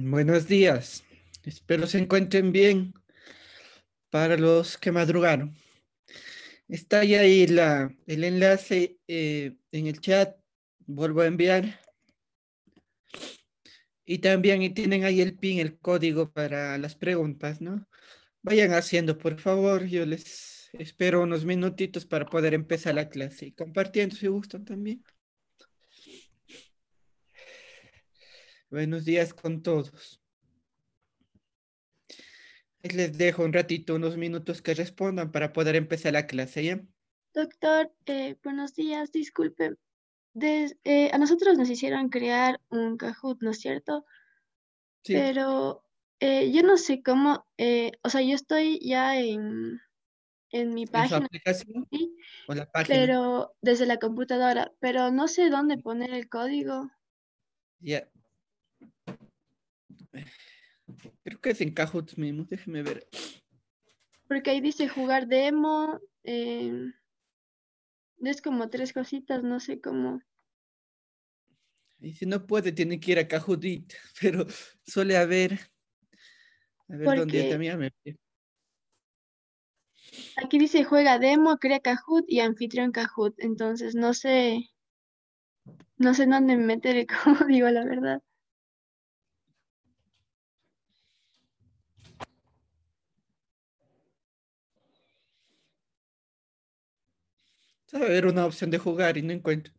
Buenos días. Espero se encuentren bien para los que madrugaron. Está ahí el enlace eh, en el chat. Vuelvo a enviar. Y también tienen ahí el pin, el código para las preguntas, ¿no? Vayan haciendo, por favor. Yo les espero unos minutitos para poder empezar la clase. Y compartiendo si gustan también. Buenos días con todos. Les dejo un ratito, unos minutos que respondan para poder empezar la clase, ¿ya? Doctor, eh, buenos días, disculpe. Eh, a nosotros nos hicieron crear un Kahoot, ¿no es cierto? Sí. Pero eh, yo no sé cómo, o sea, yo estoy ya en, mi página. su aplicación? Pero desde la computadora, pero no sé dónde poner el código. Ya, Creo que es en Kahoot mismo, déjeme ver. Porque ahí dice jugar demo. Eh, es como tres cositas, no sé cómo. dice si no puede, tiene que ir a Kahoot, pero suele haber. también me. Aquí dice juega demo, crea Kahoot y anfitrión Kahoot. Entonces no sé, no sé dónde meter el código, la verdad. a haber una opción de jugar y no encuentro.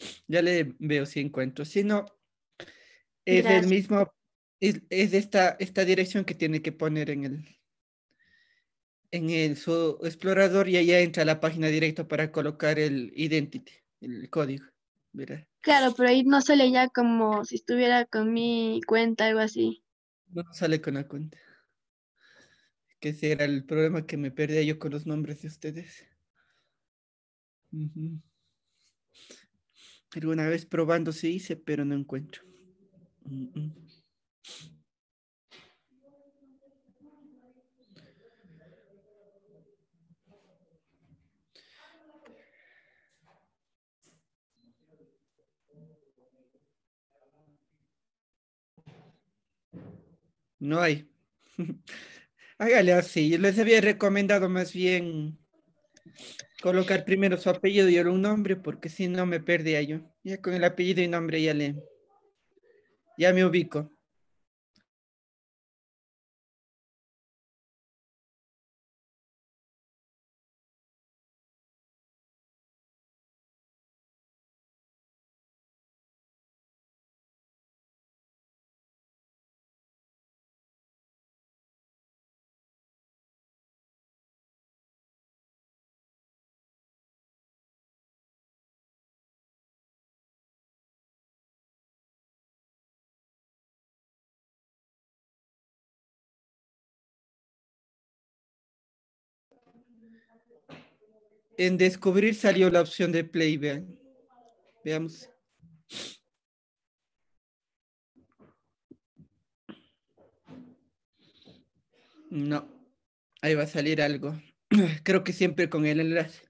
Ya le veo si encuentro. Si no, es el mismo, es, esta, esta dirección que tiene que poner en el en el su explorador y allá entra a la página directa para colocar el identity, el código. Claro, pero ahí no sale ya como si estuviera con mi cuenta, algo así. No sale con la cuenta. Que ese era el problema que me perdía yo con los nombres de ustedes. Alguna vez probando se hice, pero no encuentro. No hay. Hágale así. Yo les había recomendado más bien colocar primero su apellido y un nombre, porque si no me perdía yo. Ya con el apellido y nombre ya le, ya me ubico. en descubrir salió la opción de play, vean. Veamos. No, ahí va a salir algo. Creo que siempre con el enlace,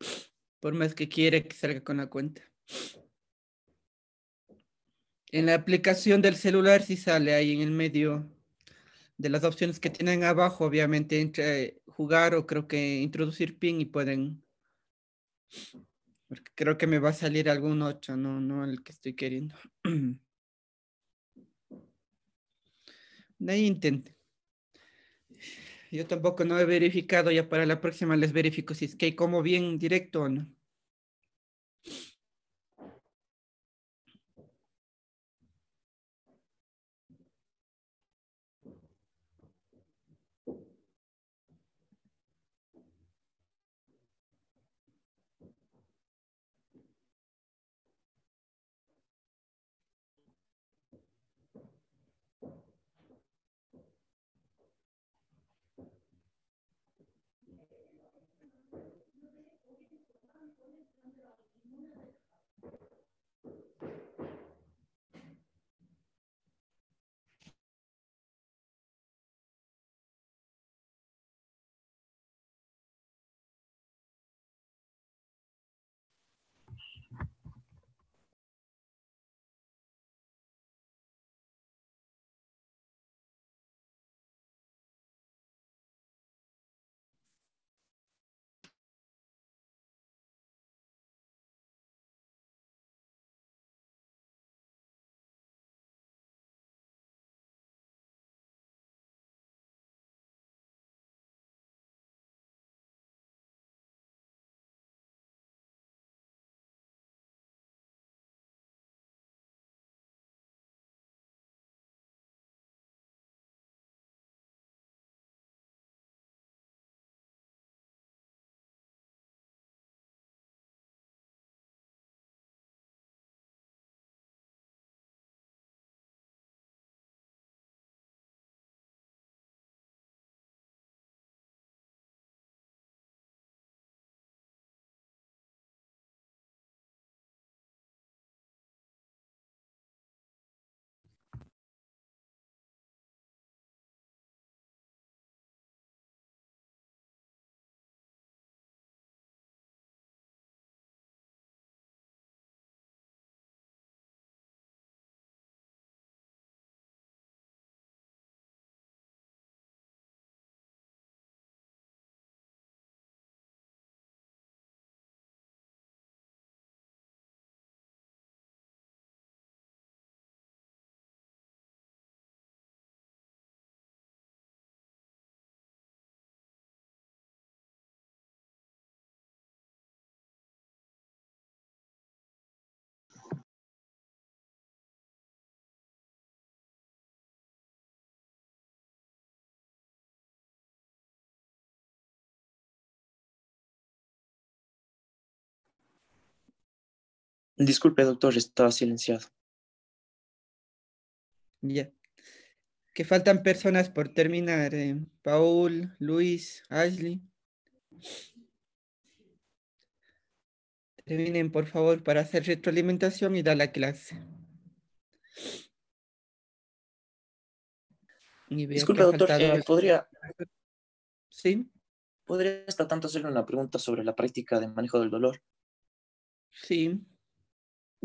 por más que quiera que salga con la cuenta. En la aplicación del celular sí sale ahí en el medio de las opciones que tienen abajo, obviamente entre jugar o creo que introducir pin y pueden porque creo que me va a salir algún 8, no, no el que estoy queriendo. no intenten Yo tampoco no he verificado, ya para la próxima les verifico si es que hay como bien directo o no. Disculpe, doctor, estaba silenciado. Ya. Que faltan personas por terminar. Eh, Paul, Luis, Ashley. Terminen, por favor, para hacer retroalimentación y dar la clase. Disculpe, doctor, eh, ¿podría... ¿Sí? ¿Podría hasta tanto hacerle una pregunta sobre la práctica de manejo del dolor? Sí.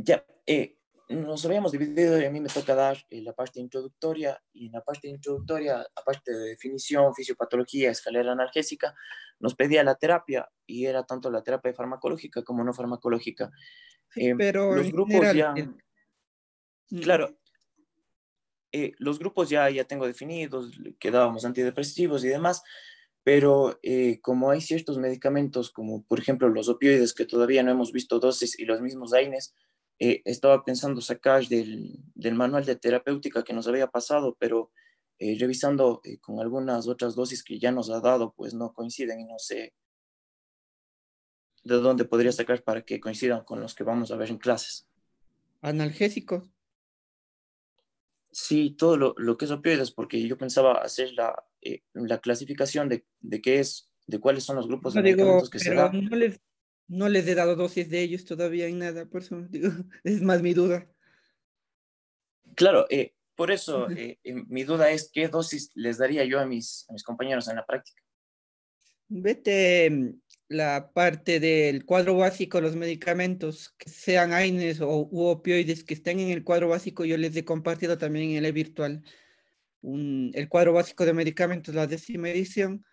Ya, eh, nos habíamos dividido y a mí me toca dar eh, la parte introductoria y en la parte introductoria, aparte de definición, fisiopatología, escalera analgésica, nos pedía la terapia y era tanto la terapia farmacológica como no farmacológica. Eh, pero los grupos ya... Claro. los grupos ya, ya tengo definidos, quedábamos antidepresivos y demás, pero como hay ciertos medicamentos, como por ejemplo los opioides, que todavía no hemos visto dosis, y los mismos AINES, eh, estaba pensando sacar del, del, manual de terapéutica que nos había pasado, pero eh, revisando eh, con algunas otras dosis que ya nos ha dado, pues no coinciden y no sé de dónde podría sacar para que coincidan con los que vamos a ver en clases. Analgésicos. Sí, todo lo, lo que es opioides, porque yo pensaba hacer la, clasificación de, qué es de cuáles son los grupos de medicamentos que se dan. No les he dado dosis de ellos todavía y nada, por eso digo, es más mi duda. Claro, eh, por eso eh, eh, mi duda es qué dosis les daría yo a mis, a mis compañeros en la práctica. Vete mm, la parte del cuadro básico, los medicamentos, que sean AINES o u opioides que estén en el cuadro básico, yo les he compartido también en el e virtual. el cuadro básico de medicamentos, la décima edición,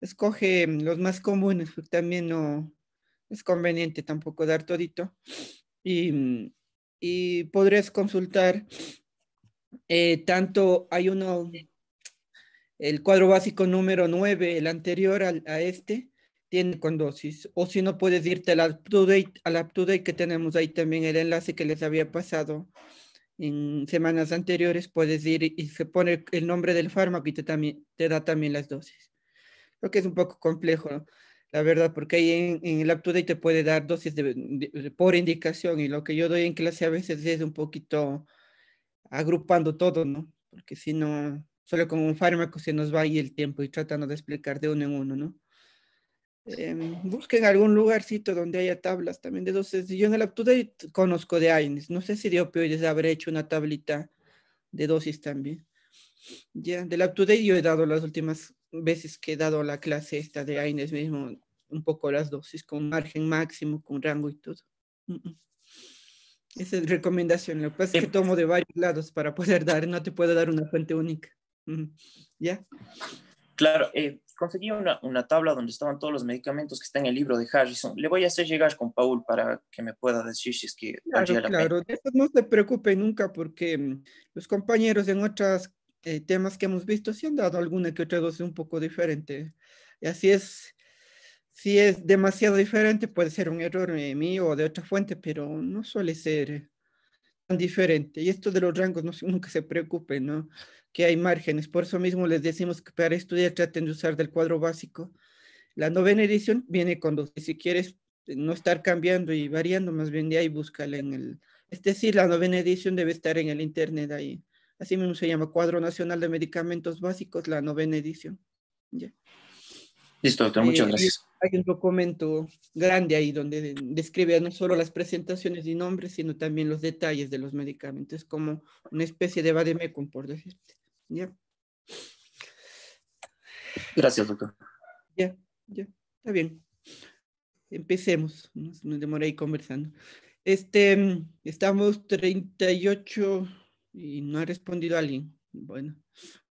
escoge mm, los más comunes, porque también no, es conveniente tampoco dar todito. Y, mm, y podrás consultar eh, tanto, hay uno, el cuadro básico número 9, el anterior a este, tiene con dosis. O si no puedes irte al update date al update que tenemos ahí también el enlace que les había pasado en semanas anteriores, puedes ir y se pone el nombre del fármaco y te, también, te da también las dosis. lo que es un poco complejo la verdad, porque ahí en, en el UpToDate te puede dar dosis por indicación y lo que yo doy en clase a veces es un poquito agrupando todo, ¿no? Porque si no, solo con un fármaco se nos va ahí el tiempo y tratando de explicar de uno en uno, ¿no? Em, busquen algún lugarcito donde haya tablas también de dosis. Yo en el UpToDate conozco de AINES, no sé si de opioides habré hecho una tablita de dosis también. Ya, del UpToDate yo he dado las últimas veces que he dado la clase esta de AINES mismo, un poco las dosis con margen máximo, con rango y todo. Esa es recomendación. Lo que pasa es que em, tomo de varios lados para poder dar, no te puedo dar una fuente única. Mm-hmm. ¿Ya? Claro, eh, conseguí una, una, tabla donde estaban todos los medicamentos que está en el libro de Harrison. Le voy a hacer llegar con Paul para que me pueda decir si es que... Claro, no se preocupe nunca porque mm, los compañeros en otras eh, temas que hemos visto, si han dado alguna que otra dosis un poco diferente. Y así es, si es demasiado diferente, puede ser un error mío o de otra fuente, pero no suele ser tan diferente. Y esto de los rangos, no, que se preocupen ¿no? Que hay márgenes. Por eso mismo les decimos que para estudiar traten de usar del cuadro básico. La novena edición viene cuando Si quieres eh, no estar cambiando y variando, más bien de ahí búscala en el... Es decir, la novena edición debe estar en el internet ahí. Así mismo se llama Cuadro Nacional de Medicamentos Básicos, la novena edición. Listo, doctor, muchas eh, gracias. Hay un documento grande ahí donde describe no solo las presentaciones y nombres, sino también los detalles de los medicamentos, como una especie de vademecum, por decirte. ¿Ya? Gracias, doctor. Ya, ya, está bien. Empecemos, nos, nos demoré ahí conversando. Este, mm, estamos 38 y no ha respondido alguien. Bueno,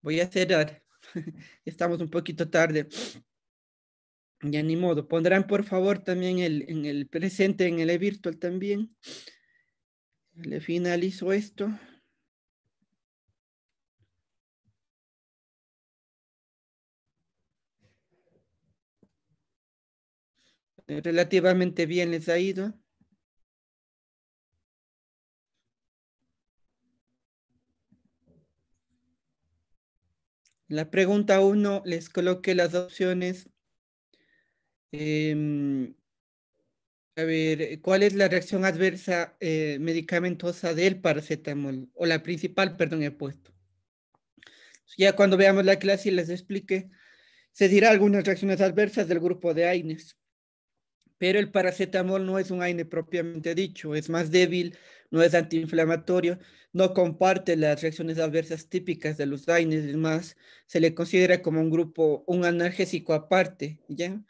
voy a cerrar. Estamos un poquito tarde. Ya ni modo. Pondrán por favor también el, en el presente, en el virtual también. Le finalizo esto. Relativamente bien les ha ido. la pregunta 1 les coloqué las opciones. Em, a ver, ¿cuál es la reacción adversa eh, medicamentosa del paracetamol? O la principal, perdón, he puesto. Ya cuando veamos la clase y les explique, se dirá algunas reacciones adversas del grupo de AINES. Pero el paracetamol no es un AINE propiamente dicho, es más débil no es antiinflamatorio, no comparte las reacciones adversas típicas de los AINES y se le considera como un grupo, un analgésico aparte, ¿ya?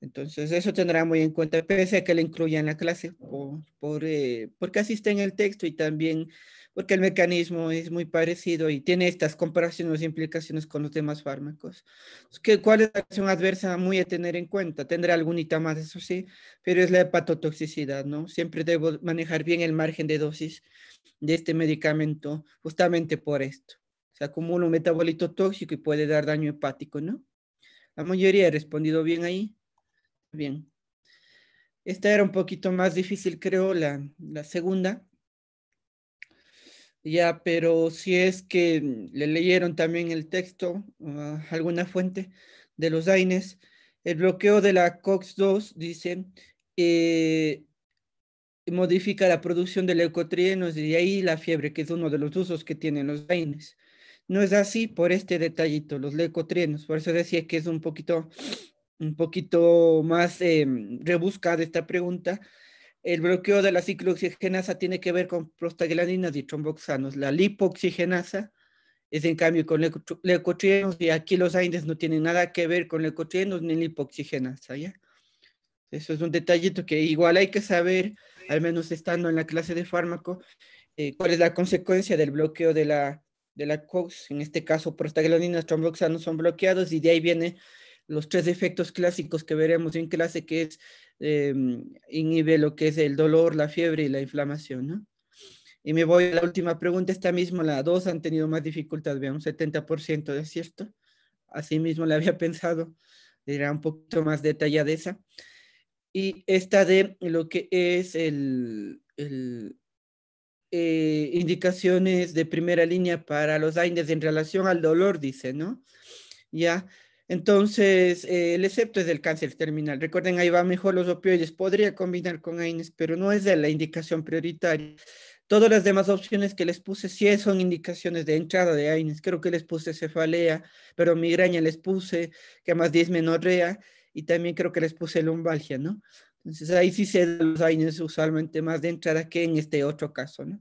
Entonces eso tendrá muy en cuenta, pese a que le incluya en la clase, por, por eh, porque asiste en el texto y también porque el mecanismo es muy parecido y tiene estas comparaciones e implicaciones con los demás fármacos. ¿Qué, ¿Cuál es la acción adversa muy a tener en cuenta? Tendrá algunita más, eso sí, pero es la hepatotoxicidad, ¿no? Siempre debo manejar bien el margen de dosis de este medicamento justamente por esto. Se acumula un metabolito tóxico y puede dar daño hepático, ¿no? La mayoría ha respondido bien ahí. Bien. Esta era un poquito más difícil, creo, la, la segunda ya, pero si es que mm, le leyeron también el texto, ah, alguna fuente de los AINES, el bloqueo de la COX-2, dice, eh, modifica la producción de leucotrienos y de ahí la fiebre, que es uno de los usos que tienen los AINES. No es así por este detallito, los leucotrienos, por eso decía que es un poquito, un poquito más em, rebuscada esta pregunta, el bloqueo de la ciclooxigenasa tiene que ver con prostaglandinas y tromboxanos. La lipoxigenasa es en cambio con leucotrienos y aquí los AINDES no tienen nada que ver con leucotrienos ni lipoxigenasa, ¿ya? Eso es un detallito que igual hay que saber, al menos estando en la clase de fármaco, eh, cuál es la consecuencia del bloqueo de la, de la COX. En este caso, prostaglandinas, tromboxanos son bloqueados y de ahí vienen los tres efectos clásicos que veremos en clase, que es Em, inhibe lo que es el dolor, la fiebre y la inflamación, ¿no? Y me voy a la última pregunta, esta misma, la dos han tenido más dificultad, vean, un 70% de cierto Así mismo la había pensado, era un poquito más detallada esa. Y esta de lo que es el, eh, indicaciones de primera línea para los AINES en relación al dolor, dice, ¿no? Ya, entonces, eh, el excepto es del cáncer terminal. Recuerden, ahí va mejor los opioides. Podría combinar con AINES, pero no es de la indicación prioritaria. Todas las demás opciones que les puse sí son indicaciones de entrada de AINES. Creo que les puse cefalea, pero migraña les puse, que más 10 menorrea, y también creo que les puse lumbalgia, ¿no? Entonces, ahí sí se dan los AINES usualmente más de entrada que en este otro caso, ¿no?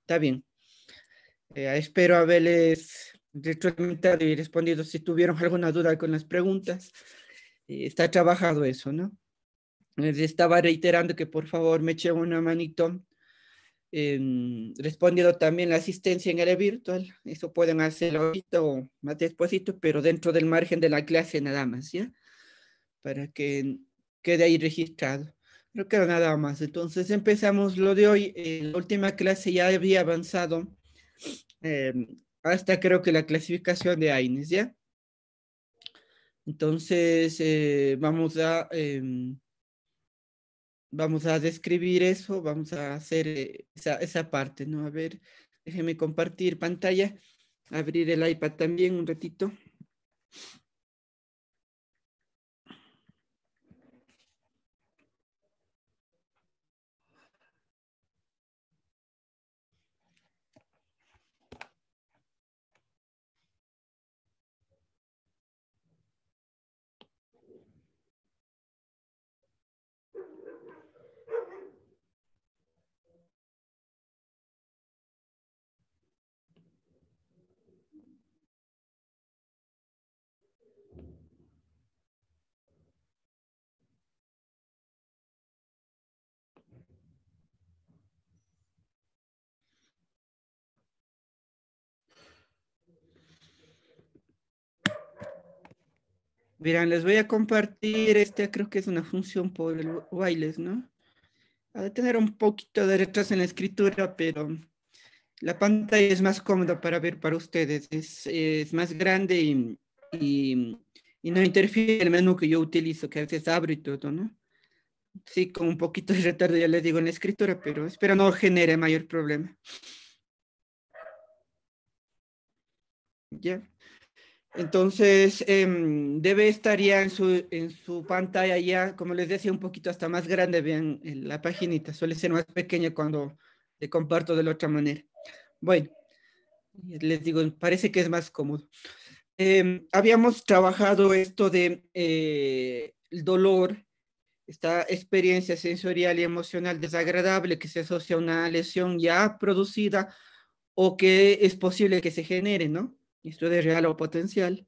Está bien. Eh, espero haberles de respondido si tuvieron alguna duda con las preguntas. Eh, está trabajado eso, ¿no? estaba reiterando que por favor me echen una manito. Eh, respondiendo también la asistencia en el virtual, eso pueden hacerlo ahorita o más despuesito, pero dentro del margen de la clase nada más, ¿ya? Para que quede ahí registrado. No queda nada más. Entonces empezamos lo de hoy. En la última clase ya había avanzado em, hasta creo que la clasificación de Aines, ¿ya? Entonces, eh, vamos a... Em, vamos a describir eso, vamos a hacer eh, esa, esa parte, ¿no? A ver, déjeme compartir pantalla, abrir el iPad también un ratito. Miren, les voy a compartir este, creo que es una función por el wireless, ¿no? Ha de tener un poquito de retraso en la escritura, pero la pantalla es más cómoda para ver para ustedes. Es, más grande y, no interfiere el menú que yo utilizo, que a veces abro y todo, ¿no? Sí, con un poquito de retardo ya les digo en la escritura, pero espero no genere mayor problema. Ya. Entonces, em, debe estar ya en su, pantalla ya, como les decía, un poquito hasta más grande, vean la paginita, suele ser más pequeña cuando le comparto de la otra manera. Bueno, les digo, parece que es más cómodo. Em, habíamos trabajado esto de eh, el dolor, esta experiencia sensorial y emocional desagradable que se asocia a una lesión ya producida o que es posible que se genere, ¿no? Esto de real o potencial.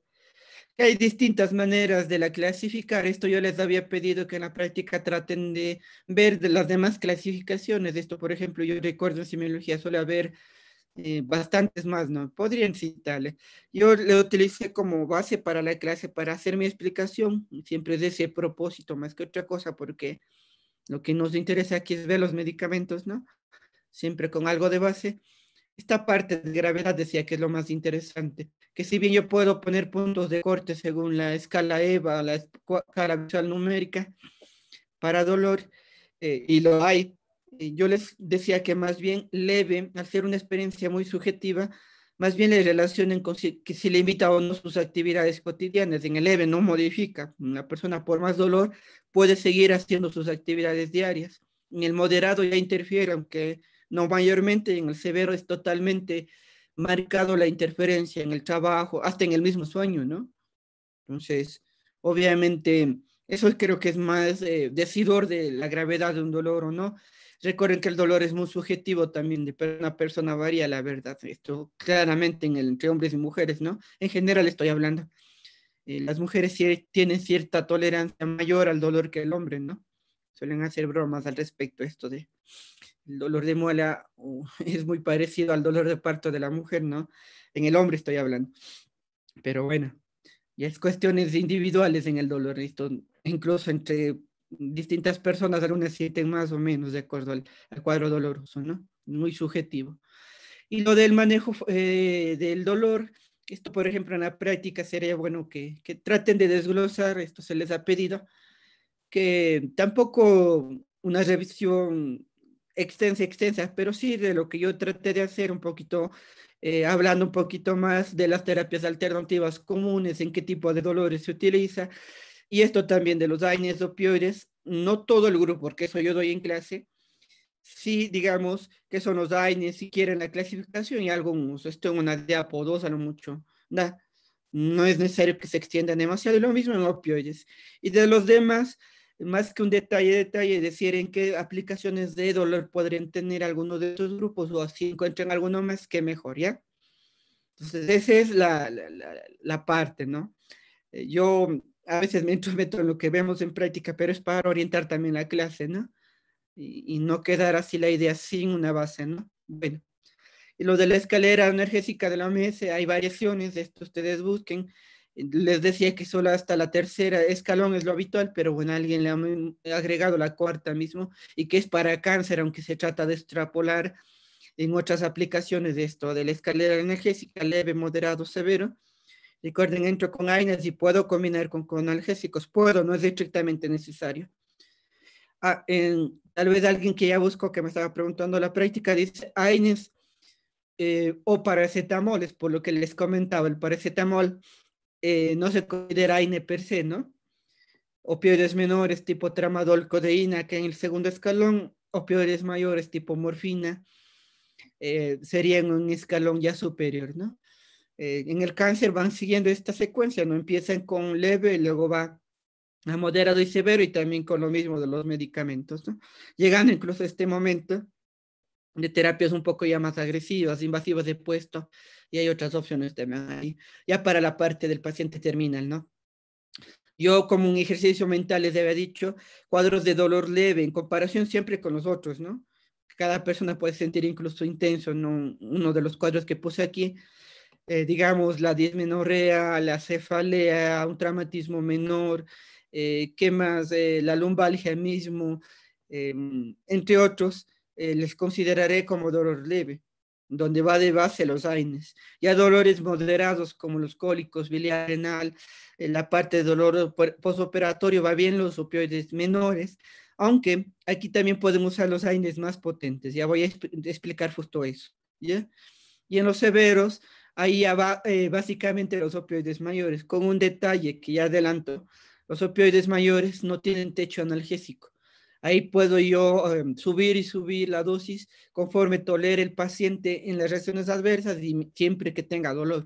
Hay distintas maneras de la clasificar. Esto yo les había pedido que en la práctica traten de ver las demás clasificaciones. Esto, por ejemplo, yo recuerdo en semiología suele haber eh, bastantes más, ¿no? Podrían citarle. Yo lo utilicé como base para la clase para hacer mi explicación, siempre de ese propósito más que otra cosa, porque lo que nos interesa aquí es ver los medicamentos, ¿no? Siempre con algo de base. Esta parte de gravedad decía que es lo más interesante, que si bien yo puedo poner puntos de corte según la escala EVA, la escala visual numérica para dolor, eh, y lo hay, eh, yo les decía que más bien leve, al ser una experiencia muy subjetiva, más bien le relacionen con que si limita o no sus actividades cotidianas. En el leve no modifica. Una persona por más dolor puede seguir haciendo sus actividades diarias. En el moderado ya interfiere, aunque no mayormente en el severo es totalmente marcado la interferencia en el trabajo, hasta en el mismo sueño, ¿no? Entonces, obviamente, eso creo que es más eh, decidor de la gravedad de un dolor o no. Recuerden que el dolor es muy subjetivo también, de una persona varía, la verdad. Esto claramente en el, entre hombres y mujeres, ¿no? En general estoy hablando. Eh, las mujeres tienen cierta tolerancia mayor al dolor que el hombre, ¿no? Suelen hacer bromas al respecto esto de el dolor de muela es muy parecido al dolor de parto de la mujer, ¿no? En el hombre estoy hablando. Pero bueno, ya es cuestiones individuales en el dolor, esto incluso entre distintas personas, algunas sienten más o menos de acuerdo al, cuadro doloroso, ¿no? Muy subjetivo. Y lo del manejo eh, del dolor, esto por ejemplo en la práctica sería bueno que, que traten de desglosar, esto se les ha pedido, que tampoco una revisión extensa, extensa, pero sí de lo que yo traté de hacer un poquito, eh, hablando un poquito más de las terapias alternativas comunes, en qué tipo de dolores se utiliza, y esto también de los AINES, opioides, no todo el grupo, porque eso yo doy en clase, sí, digamos, que son los AINES, si quieren la clasificación y algún uso. Esto en una idea dos a lo mucho. no es necesario que se extiendan demasiado, y lo mismo en opioides. Y de los demás, más que un detalle, detalle, decir en qué aplicaciones de dolor podrían tener algunos de estos grupos o si encuentran alguno más, que mejor, ¿ya? Entonces, esa es la, la, parte, ¿no? Eh, yo a veces me intrometo en lo que vemos en práctica, pero es para orientar también la clase, ¿no? Y, y, no quedar así la idea sin una base, ¿no? Bueno, y lo de la escalera energética de la OMS, hay variaciones de esto, ustedes busquen. Les decía que solo hasta la tercera escalón es lo habitual, pero bueno, alguien le ha agregado la cuarta mismo y que es para cáncer, aunque se trata de extrapolar en otras aplicaciones de esto, de la escalera analgésica leve, moderado, severo. Recuerden, entro con AINES y puedo combinar con, con analgésicos. Puedo, no es estrictamente necesario. Ah, tal vez alguien que ya buscó, que me estaba preguntando la práctica, dice AINES eh, o o es por lo que les comentaba, el paracetamol eh, no se considera AINE per se, ¿no? Opioides menores tipo tramadol, codeína, que en el segundo escalón, opioides mayores tipo morfina, eh, serían un escalón ya superior, ¿no? Eh, en el cáncer van siguiendo esta secuencia, ¿no? Empiezan con leve y luego va a moderado y severo y también con lo mismo de los medicamentos, ¿no? Llegando incluso a este momento de terapias un poco ya más agresivas, invasivas de puesto, y hay otras opciones también ahí, ya para la parte del paciente terminal, ¿no? Yo como un ejercicio mental les había dicho, cuadros de dolor leve en comparación siempre con los otros, ¿no? Cada persona puede sentir incluso intenso, Uno de los cuadros que puse aquí, eh, digamos, la dismenorrea, la cefalea, un traumatismo menor, eh, eh la lumbalgia mismo, em, entre otros, eh, les consideraré como dolor leve donde va de base los AINES, y dolores moderados como los cólicos, biliar renal, eh, la parte de dolor posoperatorio va bien los opioides menores, aunque aquí también podemos usar los AINES más potentes, ya voy a explicar justo eso. ¿ya? Y en los severos, ahí va eh, básicamente los opioides mayores, con un detalle que ya adelanto, los opioides mayores no tienen techo analgésico, Ahí puedo yo em, subir y subir la dosis conforme tolere el paciente en las reacciones adversas y siempre que tenga dolor.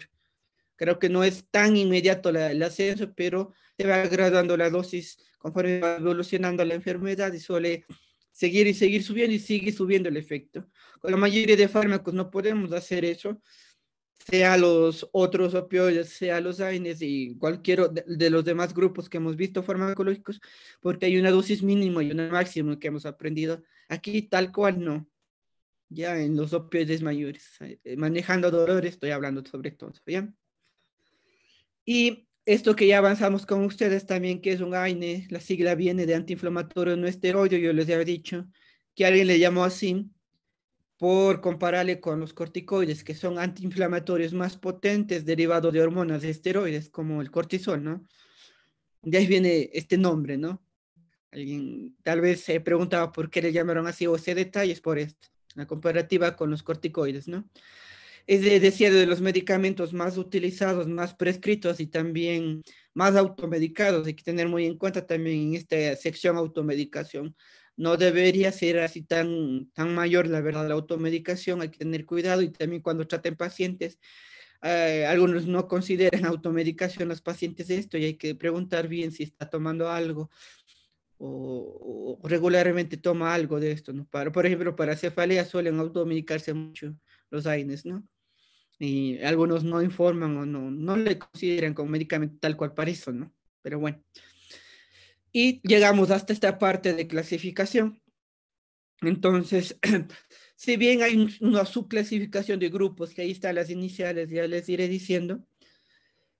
Creo que no es tan inmediato el ascenso, pero se va graduando la dosis conforme va evolucionando la enfermedad y suele seguir y seguir subiendo y sigue subiendo el efecto. Con la mayoría de fármacos no podemos hacer eso, sea los otros opioides, sea los AINES y cualquier de, los demás grupos que hemos visto farmacológicos, porque hay una dosis mínima y una máxima que hemos aprendido. Aquí tal cual no, ya en los opioides mayores, eh, eh, manejando dolores, estoy hablando sobre todo, ¿bien? Y esto que ya avanzamos con ustedes también, que es un AINE, la sigla viene de antiinflamatorio no esteroideo, yo les había dicho que alguien le llamó así, por compararle con los corticoides, que son antiinflamatorios más potentes derivados de hormonas de esteroides, como el cortisol, ¿no? De ahí viene este nombre, ¿no? Alguien tal vez se preguntaba por qué le llamaron así o ese detalle es por esto, la comparativa con los corticoides, ¿no? Es decir, de los medicamentos más utilizados, más prescritos y también más automedicados. Hay que tener muy en cuenta también en esta sección automedicación no debería ser así tan, tan mayor, la verdad, la automedicación, hay que tener cuidado y también cuando traten pacientes, eh, algunos no consideran automedicación los pacientes de esto y hay que preguntar bien si está tomando algo o, regularmente toma algo de esto, ¿no? Para, por ejemplo, para cefalea suelen automedicarse mucho los AINES, ¿no? Y algunos no informan o no, no le consideran como medicamento tal cual para eso, ¿no? Pero bueno y llegamos hasta esta parte de clasificación. Entonces, si bien hay una subclasificación de grupos, que ahí están las iniciales, ya les iré diciendo,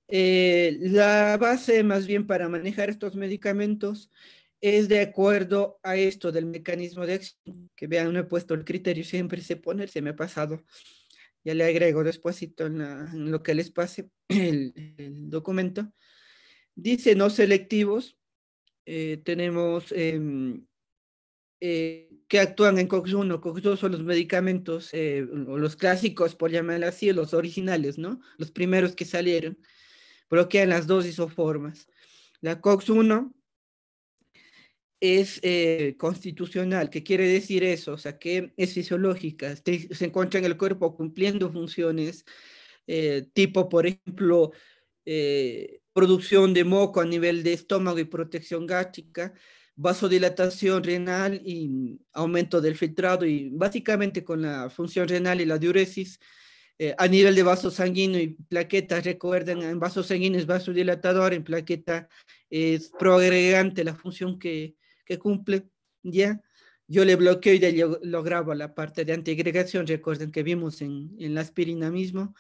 eh, la base más bien para manejar estos medicamentos es de acuerdo a esto del mecanismo de acción, que vean, no he puesto el criterio, siempre se pone, se me ha pasado. Ya le agrego despuésito en, lo que les pase el, el documento. Dice no selectivos, eh, tenemos em, eh, que actúan en COX-1, COX-2 son los medicamentos, eh, o los clásicos, por llamar así, los originales, ¿no? Los primeros que salieron, bloquean las dosis o formas. La COX-1 es constitucional, ¿Qué quiere decir eso, o sea, que es fisiológica, se encuentra en el cuerpo cumpliendo funciones, tipo, por ejemplo, eh, producción de moco a nivel de estómago y protección gástrica, vasodilatación renal y mm, aumento del filtrado y básicamente con la función renal y la diuresis eh, a nivel de vaso sanguíneo y plaquetas, recuerden, en vaso sanguíneo es vasodilatador, en plaqueta es proagregante la función que, que cumple, ¿ya? Yo le bloqueo y le lograba la parte de antiagregación, recuerden que vimos en, en la aspirina mismo.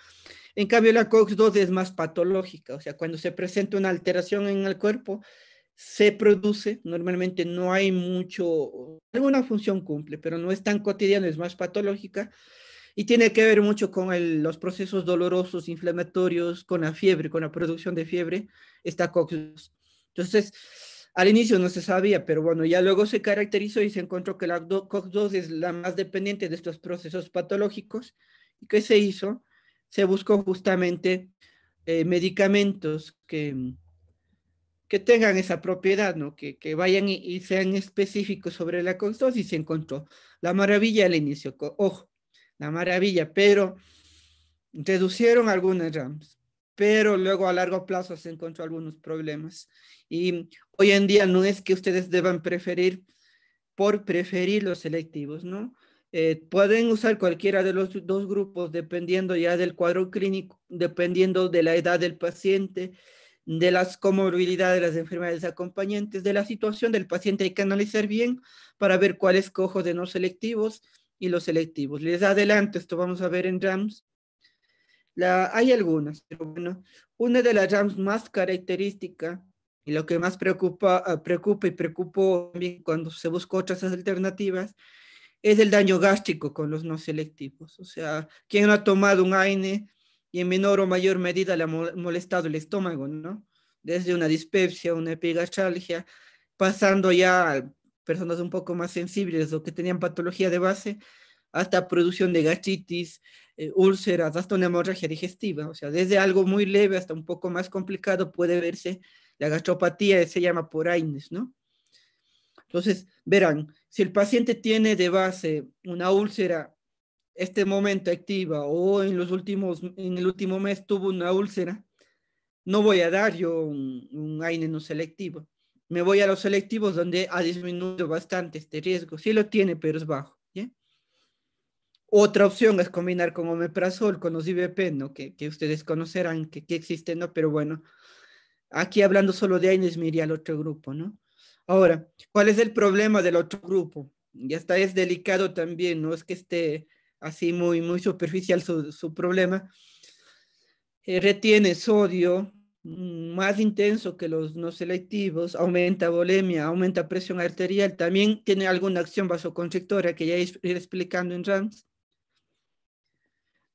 En cambio, la COX-2 es más patológica, o sea, cuando se presenta una alteración en el cuerpo, se produce, normalmente no hay mucho, alguna función cumple, pero no es tan cotidiana, es más patológica y tiene que ver mucho con los procesos dolorosos, inflamatorios, con la fiebre, con la producción de fiebre, esta COX-2. Entonces, al inicio no se sabía, pero bueno, ya luego se caracterizó y se encontró que la COX-2 es la más dependiente de estos procesos patológicos. ¿Y qué se hizo? se buscó justamente eh, medicamentos que, mm, que tengan esa propiedad, ¿no? Que, que vayan y, sean específicos sobre la constosis y se encontró la maravilla al inicio. Ojo, la maravilla, pero reducieron algunas rams pero luego a largo plazo se encontró algunos problemas. Y hoy en día no es que ustedes deban preferir por preferir los selectivos, ¿no? Eh, pueden usar cualquiera de los dos grupos dependiendo ya del cuadro clínico, dependiendo de la edad del paciente, de las comorbilidades, de las enfermedades acompañantes, de la situación del paciente. Hay que analizar bien para ver cuáles cojo de no selectivos y los selectivos. Les adelanto, esto vamos a ver en RAMS. La, hay algunas, pero bueno, una de las RAMS más característica y lo que más preocupa, preocupa y preocupó cuando se buscó otras alternativas es el daño gástrico con los no selectivos. O sea, quien no ha tomado un AINE y en menor o mayor medida le ha molestado el estómago, ¿no? Desde una dispepsia, una epigastralgia, pasando ya a personas un poco más sensibles o que tenían patología de base, hasta producción de gastritis, eh, úlceras, hasta una hemorragia digestiva. O sea, desde algo muy leve hasta un poco más complicado puede verse la gastropatía, se llama por AINES, ¿no? Entonces, verán, si el paciente tiene de base una úlcera este momento activa o en los últimos en el último mes tuvo una úlcera, no voy a dar yo un, un AINE no selectivo. Me voy a los selectivos donde ha disminuido bastante este riesgo. Sí lo tiene, pero es bajo. Otra opción es combinar con omeprazol, con los IBP, ¿no? que, que ustedes conocerán que, que existen, ¿no? pero bueno, aquí hablando solo de AINES, me iría al otro grupo. ¿no? Ahora, ¿cuál es el problema del otro grupo? Ya está, es delicado también, no es que esté así muy, muy superficial su, problema. Eh, retiene sodio mm, más intenso que los no selectivos, aumenta volemia, aumenta presión arterial, también tiene alguna acción vasoconstrictora que ya iré explicando en RAMS.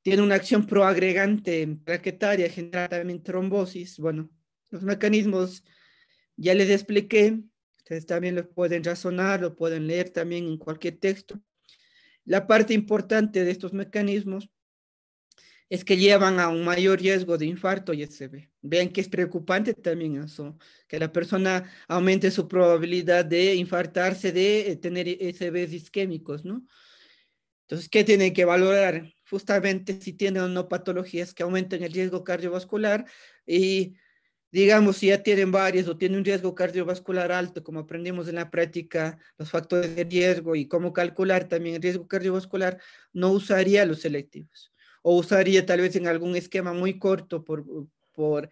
Tiene una acción proagregante plaquetaria, genera también trombosis. Bueno, los mecanismos ya les expliqué, Ustedes también lo pueden razonar, lo pueden leer también en cualquier texto. La parte importante de estos mecanismos es que llevan a un mayor riesgo de infarto y ECB. Vean que es preocupante también eso, que la persona aumente su probabilidad de infartarse, de eh, tener ECBs isquémicos, ¿no? Entonces, ¿qué tienen que valorar? Justamente si tienen o no patologías que aumenten el riesgo cardiovascular y digamos, si ya tienen varios o tienen un riesgo cardiovascular alto, como aprendimos en la práctica, los factores de riesgo y cómo calcular también el riesgo cardiovascular, no usaría los selectivos. O usaría tal vez en algún esquema muy corto por,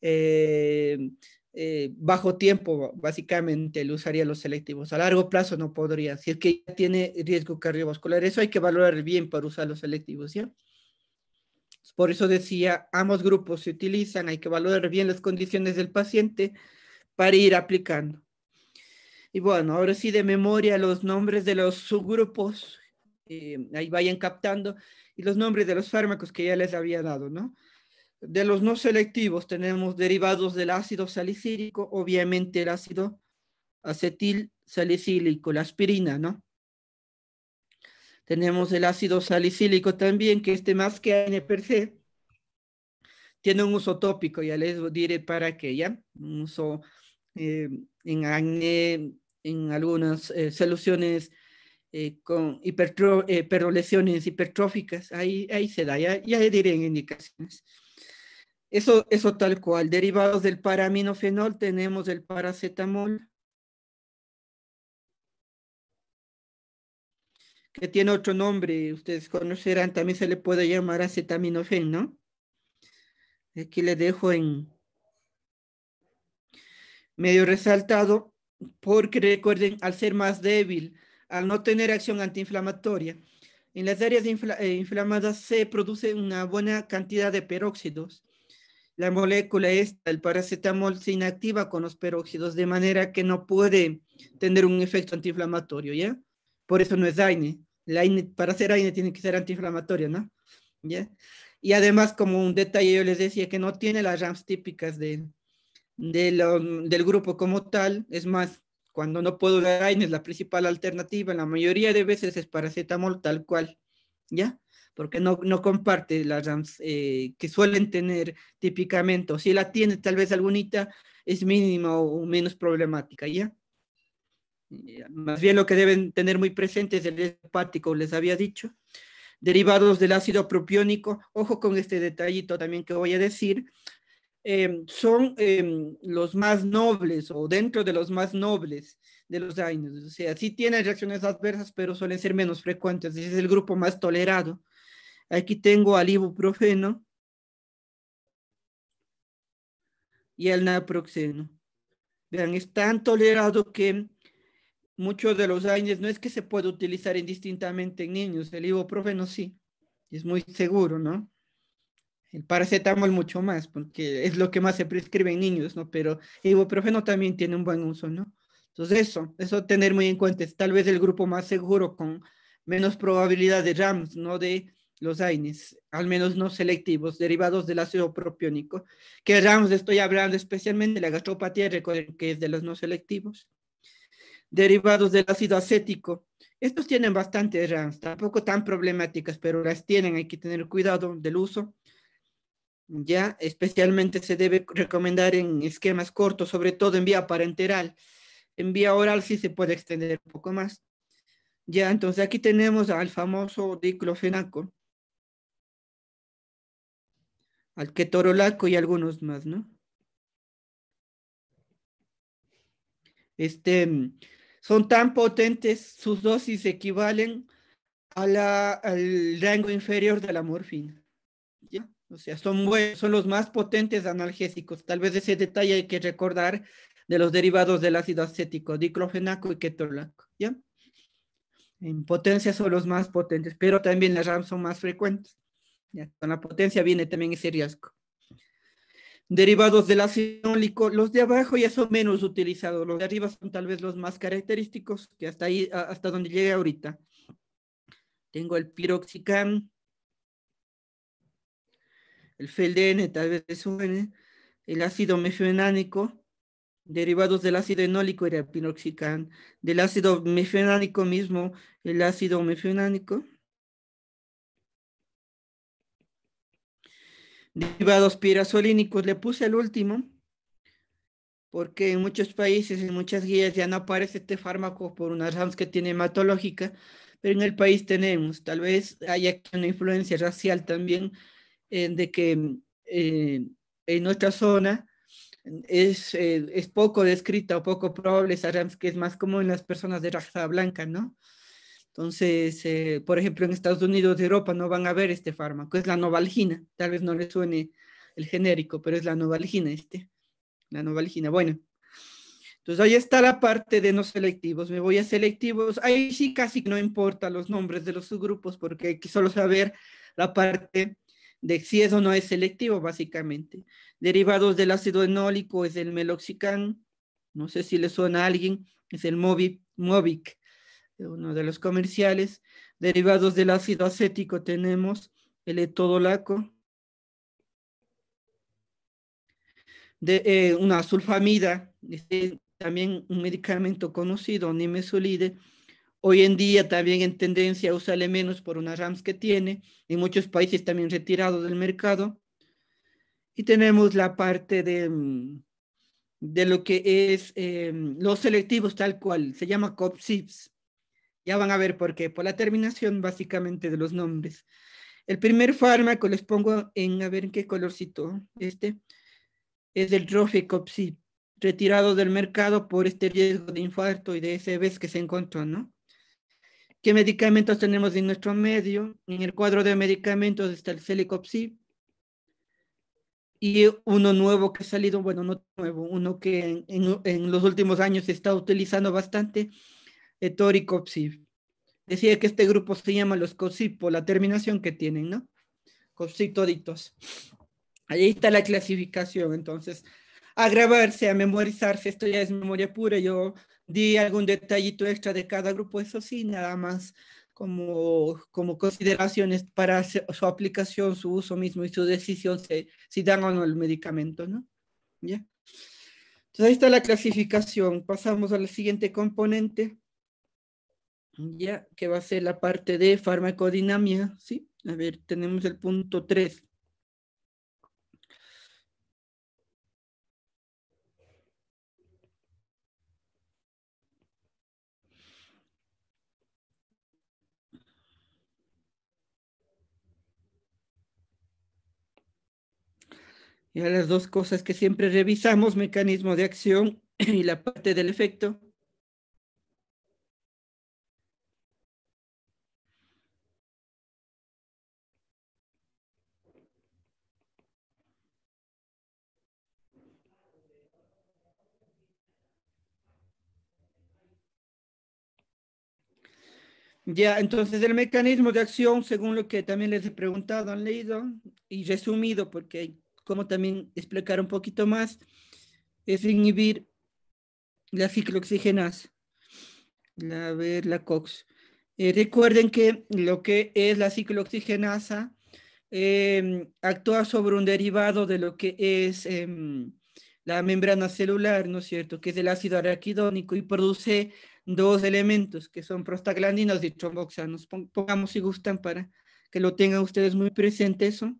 eh, eh, bajo tiempo, básicamente, lo usaría los selectivos. A largo plazo no podría, si es que ya tiene riesgo cardiovascular. Eso hay que valorar bien para usar los selectivos, ¿ya? Por eso decía, ambos grupos se utilizan, hay que valorar bien las condiciones del paciente para ir aplicando. Y bueno, ahora sí de memoria los nombres de los subgrupos, eh, ahí vayan captando, y los nombres de los fármacos que ya les había dado, ¿no? De los no selectivos tenemos derivados del ácido salicílico, obviamente el ácido acetil salicílico, la aspirina, ¿no? Tenemos el ácido salicílico también, que este más que N per se, tiene un uso tópico, ya les diré para qué, ¿ya? Un uso eh, en acné, en algunas eh, soluciones eh, con hipertro, hiperlesiones hipertróficas, ahí, ahí se da, ya, ya diré en indicaciones. Eso, eso tal cual. Derivados del paraminofenol tenemos el paracetamol, que tiene otro nombre, ustedes conocerán, también se le puede llamar acetaminofén, ¿no? Aquí le dejo en medio resaltado, porque recuerden, al ser más débil, al no tener acción antiinflamatoria, en las áreas eh, inflamadas se produce una buena cantidad de peróxidos. La molécula esta, el paracetamol, se inactiva con los peróxidos, de manera que no puede tener un efecto antiinflamatorio, ¿ya? por eso no es AINE. La para ser AINE tiene que ser antiinflamatoria, ¿no? ¿Ya? Y además, como un detalle, yo les decía que no tiene las RAMs típicas de, del grupo como tal. Es más, cuando no puedo usar AINE es la principal alternativa. La mayoría de veces es paracetamol tal cual, ¿ya? Porque no, no comparte las RAMs eh, que suelen tener típicamente. O si la tiene, tal vez alguna es mínima o menos problemática, ¿ya? Eh, más bien lo que deben tener muy presente es el hepático, les había dicho. Derivados del ácido propiónico, ojo con este detallito también que voy a decir, em, son em, los más nobles o dentro de los más nobles de los daños. O sea, sí tienen reacciones adversas, pero suelen ser menos frecuentes. Ese es el grupo más tolerado. Aquí tengo al ibuprofeno y al naproxeno. Vean, es tan tolerado que muchos de los AINES no es que se pueda utilizar indistintamente en niños, el ibuprofeno sí, es muy seguro, ¿no? El paracetamol mucho más, porque es lo que más se prescribe en niños, ¿no? Pero el ibuprofeno también tiene un buen uso, ¿no? Entonces eso, eso tener muy en cuenta, es tal vez el grupo más seguro con menos probabilidad de RAMS, no de los AINES, al menos no selectivos, derivados del ácido propiónico. Que RAMS estoy hablando especialmente de la gastropatía, recuerden que es de los no selectivos derivados del ácido acético. Estos tienen bastantes RAMs, tampoco tan problemáticas, pero las tienen, hay que tener cuidado del uso. Ya, especialmente se debe recomendar en esquemas cortos, sobre todo en vía parenteral. En vía oral sí se puede extender un poco más. Ya, entonces aquí tenemos al famoso diclofenaco, al ketorolaco y algunos más, ¿no? Este, son tan potentes, sus dosis equivalen al rango inferior de la morfina. O sea, son, son los más potentes analgésicos. Tal vez ese detalle hay que recordar de los derivados del ácido acético, diclofenaco y ketolaco. ¿ya? En potencia son los más potentes, pero también las RAM son más frecuentes. Con la potencia viene también ese riesgo derivados del ácido enólico, los de abajo ya son menos utilizados, los de arriba son tal vez los más característicos, que hasta ahí, hasta donde llegué ahorita. Tengo el piroxicán, el feldene, tal vez suene, el ácido mefenánico, derivados del ácido enólico era el piroxicam, del ácido mefionánico mismo, el ácido mefenánico, derivados pirasolínicos. Le puse el último porque en muchos países, en muchas guías ya no aparece este fármaco por una rams que tiene hematológica, pero en el país tenemos, tal vez haya una influencia racial también, de que eh, en nuestra zona es, eh, es poco descrita o poco probable esa rams que es más común en las personas de raza blanca, ¿no? Entonces, eh, por ejemplo, en Estados Unidos y Europa no van a ver este fármaco, es la novalgina. Tal vez no le suene el genérico, pero es la novalgina este, la novalgina. Bueno, entonces ahí está la parte de no selectivos. Me voy a selectivos. Ahí sí casi no importa los nombres de los subgrupos porque hay que solo saber la parte de si eso no es selectivo, básicamente. Derivados del ácido enólico es el meloxicam. No sé si le suena a alguien, es el mobic. Movic uno de los comerciales. Derivados del ácido acético tenemos el etodolaco, de, eh, una sulfamida, este, también un medicamento conocido, nimesulide. Hoy en día también en tendencia usarle menos por unas RAMs que tiene, en muchos países también retirado del mercado. Y tenemos la parte de, mm, lo que es em, los selectivos tal cual, se llama COPSIPS. Ya van a ver por qué, por la terminación básicamente de los nombres. El primer fármaco les pongo en, a ver en qué colorcito, este es el Rofecoxib, retirado del mercado por este riesgo de infarto y de SBs que se encontró, ¿no? ¿Qué medicamentos tenemos en nuestro medio? En el cuadro de medicamentos está el Celecoxib y uno nuevo que ha salido, bueno, no nuevo, uno que en los últimos años se está utilizando bastante, Ettore Decía que este grupo se llama los Kopsiv por la terminación que tienen, ¿no? Kopsiv Ahí está la clasificación, entonces. a grabarse a memorizarse, esto ya es memoria pura. Yo di algún detallito extra de cada grupo, eso sí, nada más como, como consideraciones para su aplicación, su uso mismo y su decisión si dan o no el medicamento, ¿no? ¿Ya? Entonces ahí está la clasificación. Pasamos a la siguiente componente ya que va a ser la parte de farmacodinamia, ¿sí? A ver, tenemos el punto 3. Ya las dos cosas que siempre revisamos, mecanismo de acción y la parte del efecto. Ya, entonces el mecanismo de acción, según lo que también les he preguntado, han leído y resumido, porque como también explicar un poquito más, es inhibir la ciclooxigenasa, la, ver, la COX. Eh, recuerden que lo que es la ciclooxigenasa em, actúa sobre un derivado de lo que es em, la membrana celular, ¿no es cierto?, que es el ácido araquidónico y produce dos elementos que son prostaglandinas y tromboxanos. Pongamos si gustan para que lo tengan ustedes muy presente eso.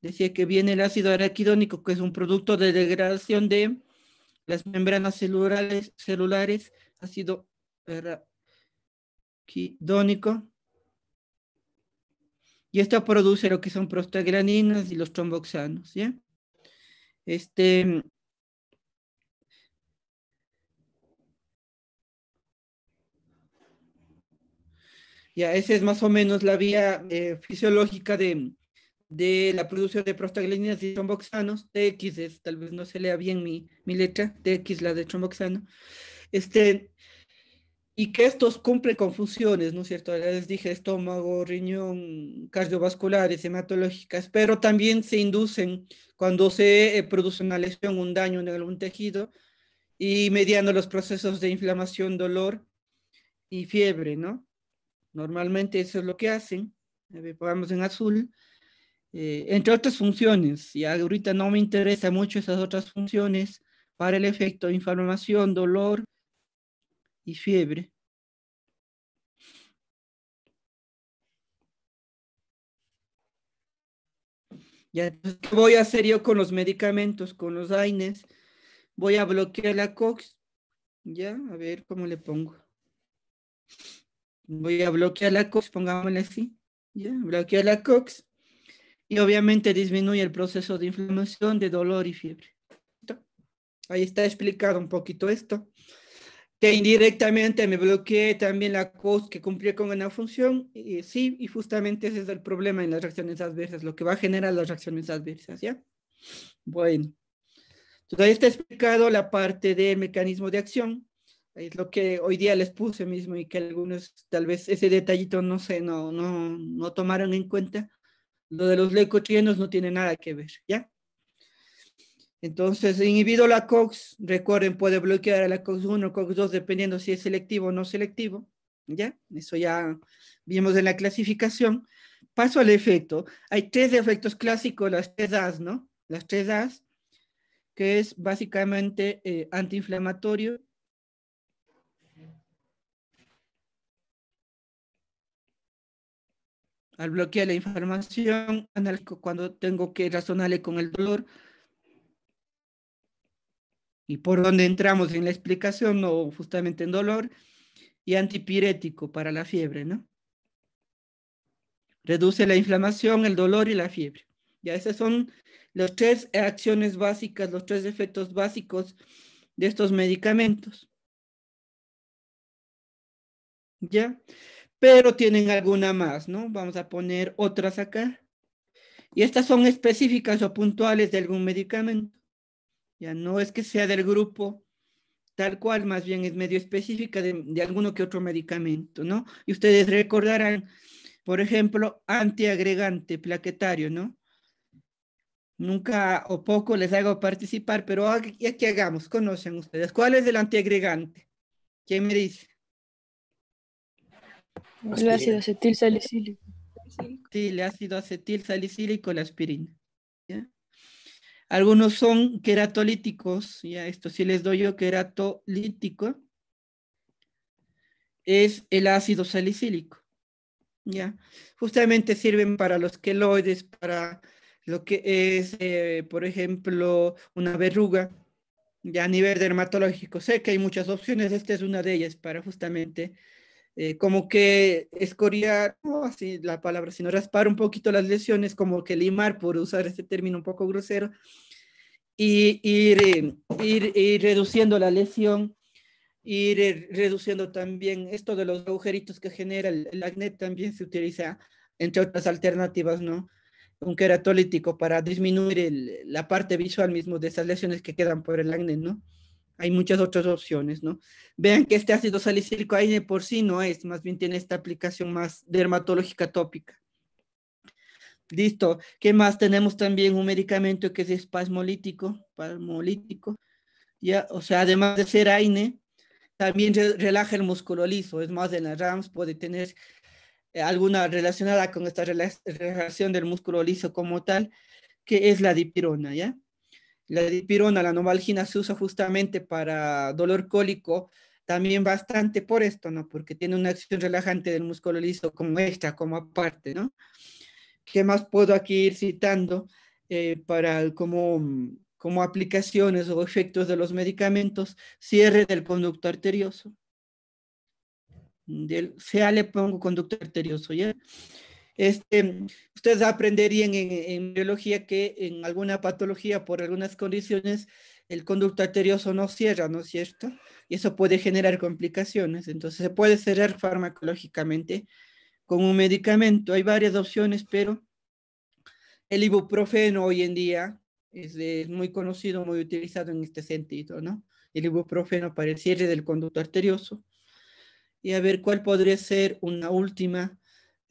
Decía que viene el ácido araquidónico, que es un producto de degradación de las membranas celulares, celulares ácido araquidónico. Y esto produce lo que son prostaglandinas y los tromboxanos, Este, Ya, esa es más o menos la vía eh, fisiológica de, de, la producción de prostaglandinas y tromboxanos. TX es, tal vez no se lea bien mi, mi letra, TX la de tromboxano. Este, y que estos cumplen con funciones, ¿no es cierto? Ya les dije estómago, riñón, cardiovasculares, hematológicas, pero también se inducen cuando se eh, produce una lesión, un daño en algún tejido y mediando los procesos de inflamación, dolor y fiebre, ¿no? Normalmente eso es lo que hacen. Pongamos en azul. Eh, entre otras funciones, y ahorita no me interesa mucho esas otras funciones, para el efecto de inflamación, dolor y fiebre. Ya, ¿qué voy a hacer yo con los medicamentos, con los AINES? Voy a bloquear la COX. Ya, a ver cómo le pongo voy a bloquear la COX, pongámosle así, ya, bloquear la COX y obviamente disminuye el proceso de inflamación, de dolor y fiebre. Ahí está explicado un poquito esto, que indirectamente me bloqueé también la COX que cumplía con una función, y, sí, y justamente ese es el problema en las reacciones adversas, lo que va a generar las reacciones adversas, ¿ya? Bueno, entonces ahí está explicado la parte del mecanismo de acción, es lo que hoy día les puse mismo y que algunos tal vez ese detallito no sé, no, no, no tomaron en cuenta. Lo de los leucotrienos no tiene nada que ver, ¿ya? Entonces, inhibido la COX, recuerden, puede bloquear a la COX1, COX2, dependiendo si es selectivo o no selectivo, ¿ya? Eso ya vimos en la clasificación. Paso al efecto. Hay tres efectos clásicos, las tres A's, ¿no? Las tres que es básicamente eh, antiinflamatorio, al bloquear la información, cuando tengo que razonarle con el dolor. Y por donde entramos en la explicación, no justamente en dolor, y antipirético para la fiebre, ¿no? Reduce la inflamación, el dolor y la fiebre. Ya esas son las tres acciones básicas, los tres efectos básicos de estos medicamentos. ¿Ya? pero tienen alguna más, ¿no? Vamos a poner otras acá. Y estas son específicas o puntuales de algún medicamento. Ya no es que sea del grupo tal cual, más bien es medio específica de, alguno que otro medicamento, ¿no? Y ustedes recordarán, por ejemplo, antiagregante plaquetario, ¿no? Nunca o poco les hago participar, pero ya que hagamos, conocen ustedes. ¿Cuál es el antiagregante? ¿Quién me dice? El ácido acetil salicílico. Sí, el ácido acetil salicílico, la aspirina. ¿ya? Algunos son queratolíticos, ya esto sí les doy yo, queratolítico. Es el ácido salicílico. Ya, justamente sirven para los queloides, para lo que es, eh, por ejemplo, una verruga, ya a nivel dermatológico. Sé que hay muchas opciones, esta es una de ellas para justamente eh, como que escoriar, no, así la palabra, sino raspar un poquito las lesiones, como que limar, por usar este término un poco grosero, y ir, eh, ir, reduciendo la lesión, ir eh, reduciendo también esto de los agujeritos que genera el, acné, también se utiliza entre otras alternativas, ¿no? Un queratolítico para disminuir la parte visual mismo de esas lesiones que quedan por el acné, ¿no? hay muchas otras opciones, ¿no? Vean que este ácido salicílico AINE por sí no es, más bien tiene esta aplicación más dermatológica tópica. Listo. ¿Qué más? Tenemos también un medicamento que es espasmolítico, palmolítico. Ya, o sea, además de ser AINE, también relaja el músculo liso. Es más, de las RAMS puede tener eh, alguna relacionada con esta relación del músculo liso como tal, que es la dipirona, ¿ya? La dipirona, la novalgina se usa justamente para dolor cólico, también bastante por esto, ¿no? Porque tiene una acción relajante del músculo liso como esta, como aparte, ¿no? ¿Qué más puedo aquí ir citando eh, para como, como aplicaciones o efectos de los medicamentos? Cierre del conducto arterioso. Del, sea le pongo conducto arterioso, ¿ya? Este, ustedes aprenderían en, biología que en alguna patología, por algunas condiciones, el conducto arterioso no cierra, ¿no es cierto? Y eso puede generar complicaciones. Entonces, se puede cerrar farmacológicamente con un medicamento. Hay varias opciones, pero el ibuprofeno hoy en día es, es muy conocido, muy utilizado en este sentido, ¿no? El ibuprofeno para el cierre del conducto arterioso. Y a ver cuál podría ser una última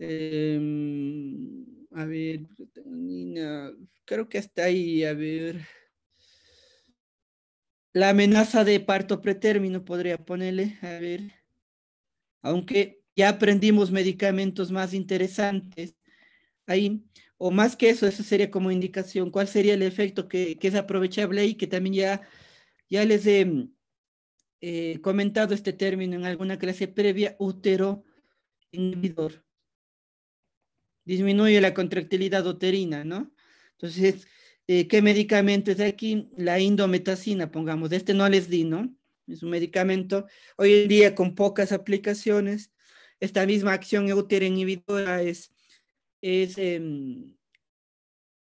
Em, a ver, creo que está ahí, a ver. La amenaza de parto pretérmino podría ponerle, a ver. Aunque ya aprendimos medicamentos más interesantes ahí, o más que eso, eso sería como indicación, cuál sería el efecto que, es aprovechable y que también ya, ya les he mm, eh, comentado este término en alguna clase previa, útero inhibidor disminuye la contractilidad uterina, ¿no? Entonces, eh, ¿qué medicamento es aquí? La indometacina, pongamos, este no les di, ¿no? Es un medicamento hoy en día con pocas aplicaciones. Esta misma acción eutera inhibidora es, es, em,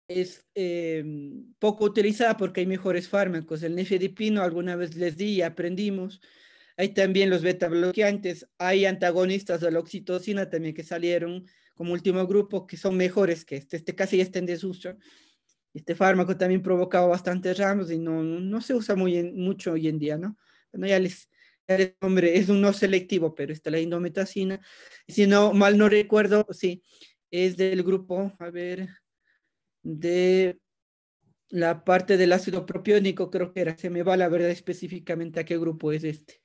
es em, poco utilizada porque hay mejores fármacos. El nefedipino alguna vez les di y aprendimos. Hay también los beta bloqueantes, hay antagonistas de la oxitocina también que salieron como último grupo que son mejores que este. Este casi ya está en desuso. Este fármaco también provocaba bastantes ramos y no, no se usa muy mucho hoy en día, ¿no? Bueno, ya les, hombre, es un no selectivo, pero está la indometacina. Si no, mal no recuerdo, sí, es del grupo, a ver, de la parte del ácido propiónico, creo que era, se me va la verdad específicamente a qué grupo es este.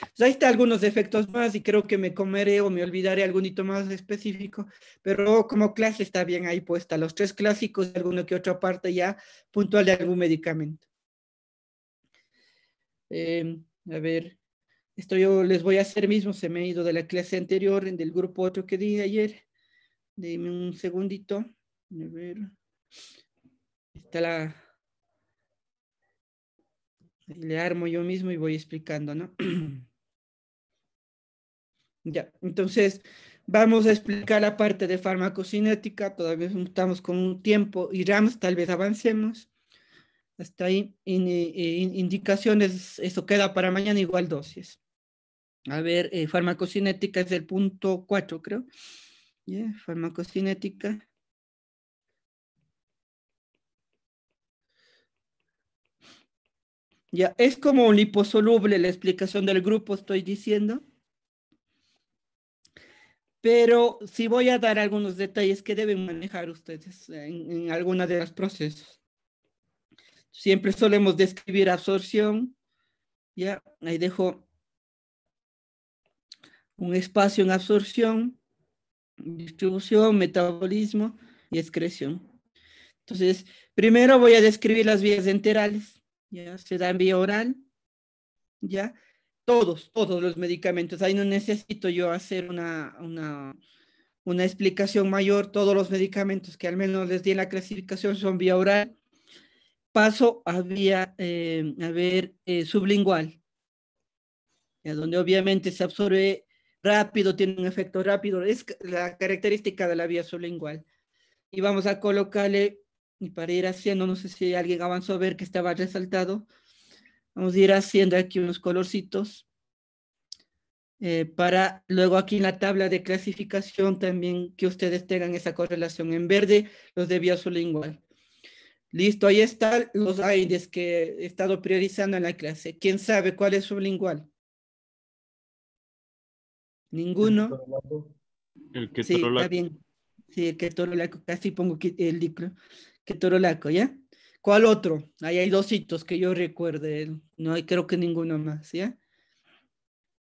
Pues, ahí está algunos efectos más y creo que me comeré o me olvidaré algún más específico, pero como clase está bien ahí puesta, los tres clásicos, alguno que otra parte ya puntual de algún medicamento. Em, a ver, esto yo les voy a hacer mismo, se me ha ido de la clase anterior, del grupo otro que di ayer. Dime un segundito. A ver. Está la, le armo yo mismo y voy explicando, ¿no? ya, entonces vamos a explicar la parte de farmacocinética, todavía estamos con un tiempo, y RAMs. tal vez avancemos. Hasta ahí, eh, indicaciones, eso queda para mañana igual dosis. A ver, eh, farmacocinética es el punto 4, creo. Yeah, farmacocinética. Ya, es como un liposoluble la explicación del grupo, estoy diciendo. Pero sí voy a dar algunos detalles que deben manejar ustedes en, alguna de los procesos. Siempre solemos describir absorción. Ya, ahí dejo un espacio en absorción, distribución, metabolismo y excreción. Entonces, primero voy a describir las vías enterales. ¿ya? Se da en vía oral, ¿ya? Todos, todos los medicamentos. Ahí no necesito yo hacer una, una, una explicación mayor. Todos los medicamentos que al menos les di en la clasificación son vía oral. Paso a vía, eh, a ver, eh, sublingual, ¿ya? donde obviamente se absorbe rápido, tiene un efecto rápido. Es la característica de la vía sublingual. Y vamos a colocarle y para ir haciendo, no sé si alguien avanzó a ver que estaba resaltado, vamos a ir haciendo aquí unos colorcitos eh, para luego aquí en la tabla de clasificación también que ustedes tengan esa correlación. En verde, los de sublingual. E Listo, ahí están los aires que he estado priorizando en la clase. ¿Quién sabe cuál es sublingual? Ninguno. El que sí, está bien. Sí, el que todo casi pongo el diclo que Torolaco, ¿ya? ¿Cuál otro? Ahí hay dos hitos que yo recuerde, no hay creo que ninguno más, ¿ya?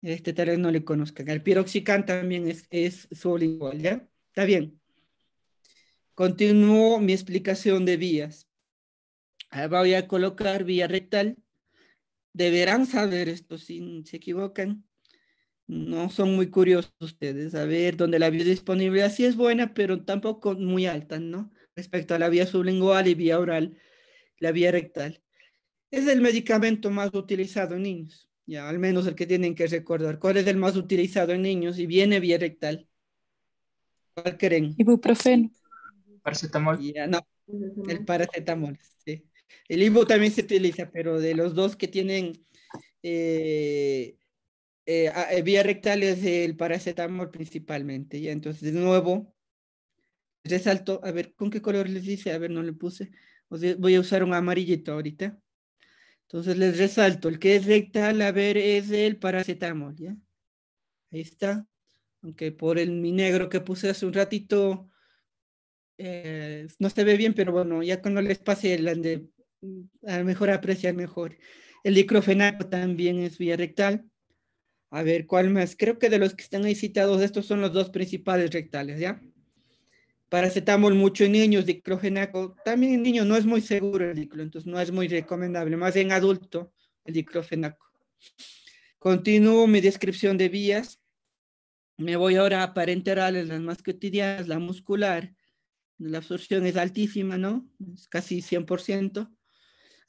Este tal vez no le conozcan. El piroxicán también es, es igual, ¿ya? Está bien. Continúo mi explicación de vías. Ahora voy a colocar vía rectal. Deberán saber esto si se equivocan. No son muy curiosos ustedes. A ver, donde la biodisponibilidad sí es buena, pero tampoco muy alta, ¿no? respecto a la vía sublingual y vía oral, la vía rectal. Es el medicamento más utilizado en niños, ya al menos el que tienen que recordar. ¿Cuál es el más utilizado en niños? Y viene vía rectal. ¿Cuál creen? Ibuprofeno. Paracetamol. no, el paracetamol, sí. El ibu también se utiliza, pero de los dos que tienen eh, eh, eh, vía rectal es el paracetamol principalmente. ¿ya? Entonces, de nuevo, resalto, a ver, ¿con qué color les dice A ver, no le puse. voy a usar un amarillito ahorita. Entonces les resalto, el que es rectal, a ver, es el paracetamol, ¿ya? Ahí está. Aunque por el mi negro que puse hace un ratito, eh, no se ve bien, pero bueno, ya cuando les pase el ande, a mejor apreciar mejor. El dicrofenato también es vía rectal. A ver, ¿cuál más? Creo que de los que están ahí citados, estos son los dos principales rectales, ¿ya? paracetamol mucho en niños, diclofenaco, también en niños no es muy seguro el diclo, entonces no es muy recomendable, más en adulto el diclofenaco. Continúo mi descripción de vías. Me voy ahora a parenterales, las más cotidianas, la muscular. La absorción es altísima, ¿no? Es casi 100%.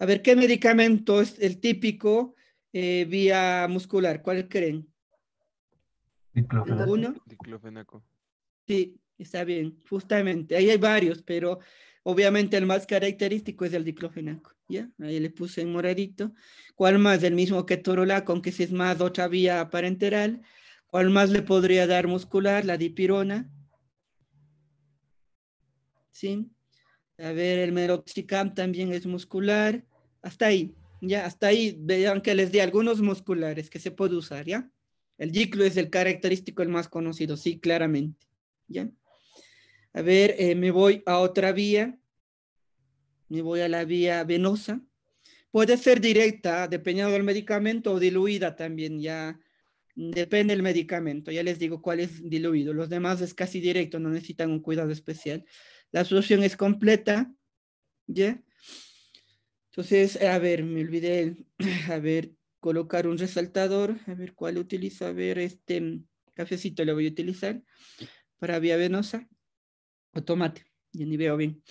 A ver, ¿qué medicamento es el típico eh, vía muscular? ¿Cuál creen? Diclofenaco. Diclofenaco. Sí, Está bien, justamente. Ahí hay varios, pero obviamente el más característico es el diclofenaco. ¿ya? Ahí le puse en moradito. ¿Cuál más? El mismo que torolaco, aunque si es más otra vía parenteral. ¿Cuál más le podría dar muscular? La dipirona. ¿Sí? A ver, el meroxicam también es muscular. Hasta ahí, ya, hasta ahí. Vean que les di algunos musculares que se puede usar, ¿ya? El diclo es el característico, el más conocido, sí, claramente, ¿ya? A ver, eh, me voy a otra vía. Me voy a la vía venosa. Puede ser directa, dependiendo del medicamento, o diluida también, ya depende del medicamento. Ya les digo cuál es diluido. Los demás es casi directo, no necesitan un cuidado especial. La solución es completa, ¿ya? Entonces, a ver, me olvidé, a ver, colocar un resaltador, a ver cuál utilizo, a ver, este mm, cafecito lo voy a utilizar para vía venosa tomate. Ya ni veo bien.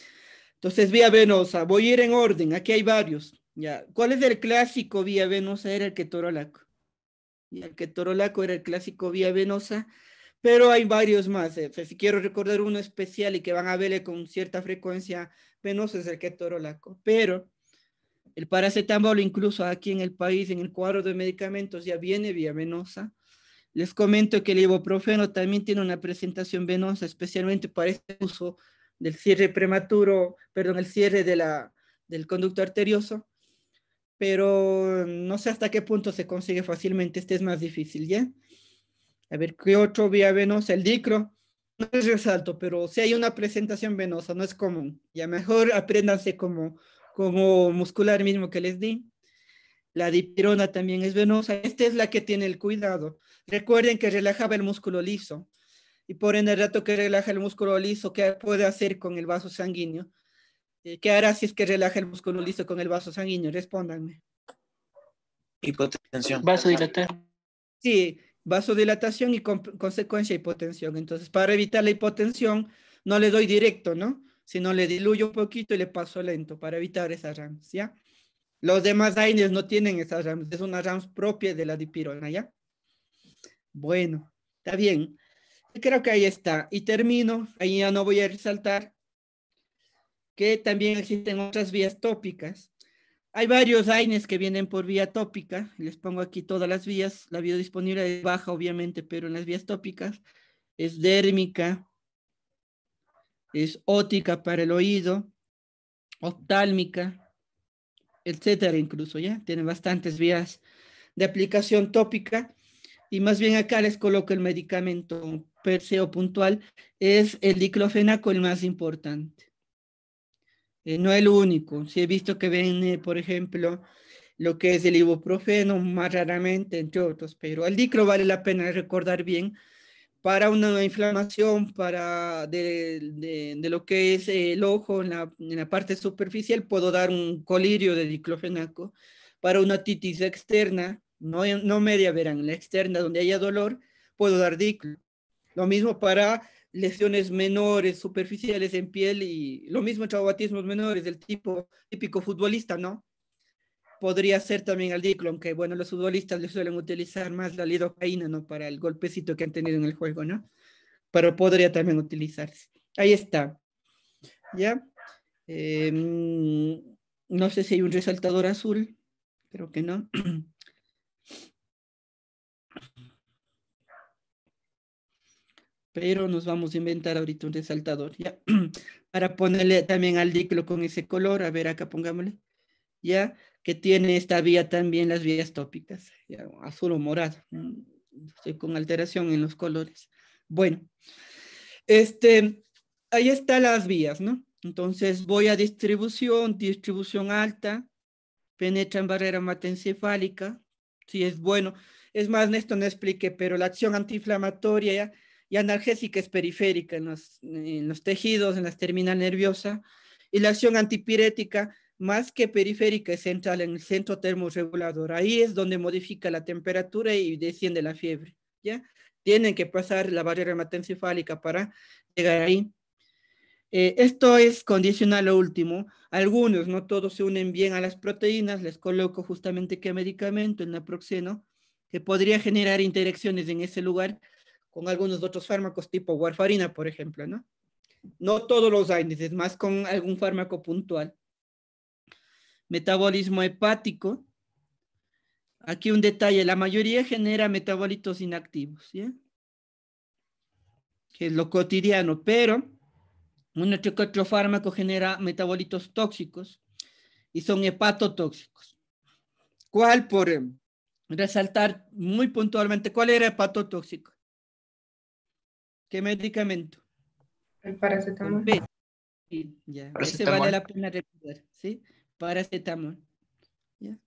Entonces, Vía Venosa, voy a ir en orden, aquí hay varios. Ya. ¿Cuál es el clásico Vía Venosa? Era el que Torolaco. Y el que Torolaco era el clásico Vía Venosa, pero hay varios más. Eh, pues, si Quiero recordar uno especial y que van a verle con cierta frecuencia. Venosa es el que Torolaco, pero el paracetamol incluso aquí en el país, en el cuadro de medicamentos, ya viene Vía Venosa. Les comento que el ibuprofeno también tiene una presentación venosa, especialmente para este uso del cierre prematuro, perdón, el cierre de la, del conducto arterioso, pero no sé hasta qué punto se consigue fácilmente, este es más difícil, ¿ya? A ver, ¿qué otro vía venosa? El dicro, no es resalto, pero si hay una presentación venosa, no es común, ya mejor apréndanse como, como muscular mismo que les di. La dipirona también es venosa. Esta es la que tiene el cuidado. Recuerden que relajaba el músculo liso. Y por en el rato que relaja el músculo liso, ¿qué puede hacer con el vaso sanguíneo? Eh, ¿Qué hará si es que relaja el músculo liso con el vaso sanguíneo? Respóndanme. Hipotensión. Vasodilatación. Sí, vasodilatación y con consecuencia hipotensión. Entonces, para evitar la hipotensión, no le doy directo, ¿no? Sino le diluyo un poquito y le paso lento para evitar esa rancia. Los demás Aines no tienen esas rams, es una rams propia de la dipirona, ¿ya? Bueno, está bien. Creo que ahí está. Y termino, ahí ya no voy a resaltar que también existen otras vías tópicas. Hay varios AINES que vienen por vía tópica. Les pongo aquí todas las vías. La disponible es baja, obviamente, pero en las vías tópicas es dérmica, es ótica para el oído, oftálmica, etcétera, incluso, ¿ya? Tiene bastantes vías de aplicación tópica y más bien acá les coloco el medicamento per o puntual, es el diclofenaco el más importante. Eh, no el único. Si he visto que viene, por ejemplo, lo que es el ibuprofeno, más raramente, entre otros, pero al diclo vale la pena recordar bien para una inflamación para de, lo que es eh, el ojo en la, parte superficial, puedo dar un colirio de diclofenaco. Para una titis externa, no, no media verán, la externa donde haya dolor, puedo dar diclo. Lo mismo para lesiones menores, superficiales en piel y lo mismo traumatismos menores del tipo típico futbolista, ¿no? podría ser también al diclo, aunque bueno, los futbolistas le suelen utilizar más la lidocaína, ¿no? Para el golpecito que han tenido en el juego, ¿no? Pero podría también utilizarse. Ahí está. ¿Ya? Em, no sé si hay un resaltador azul, creo que no. Pero nos vamos a inventar ahorita un resaltador, ¿ya? Para ponerle también al diclo con ese color, a ver acá pongámosle, ¿ya? que tiene esta vía también las vías tópicas, azul o morado. con alteración en los colores. Bueno, este, ahí están las vías, ¿no? Entonces voy a distribución, distribución alta, penetra en barrera matencefálica, si es bueno. Es más, Néstor no explique, pero la acción antiinflamatoria y analgésica es periférica en los, tejidos, en las terminales nerviosas, y la acción antipirética más que periférica es central en el centro termorregulador. Ahí es donde modifica la temperatura y desciende la fiebre. ¿ya? Tienen que pasar la barrera hematoencefálica para llegar ahí. Eh, esto es condicional a último. Algunos, no todos se unen bien a las proteínas. Les coloco justamente qué medicamento, el naproxeno, que podría generar interacciones en ese lugar con algunos otros fármacos tipo warfarina, por ejemplo, ¿no? No todos los índices más con algún fármaco puntual metabolismo hepático. Aquí un detalle, la mayoría genera metabolitos inactivos, ¿sí? que es lo cotidiano, pero un otro, fármaco genera metabolitos tóxicos y son hepatotóxicos. ¿Cuál? Por resaltar muy puntualmente, ¿cuál era hepatotóxico? ¿Qué medicamento? El paracetamol. Sí, ya. Ese vale la pena recordar, ¿sí? paracetamol. ¿ya?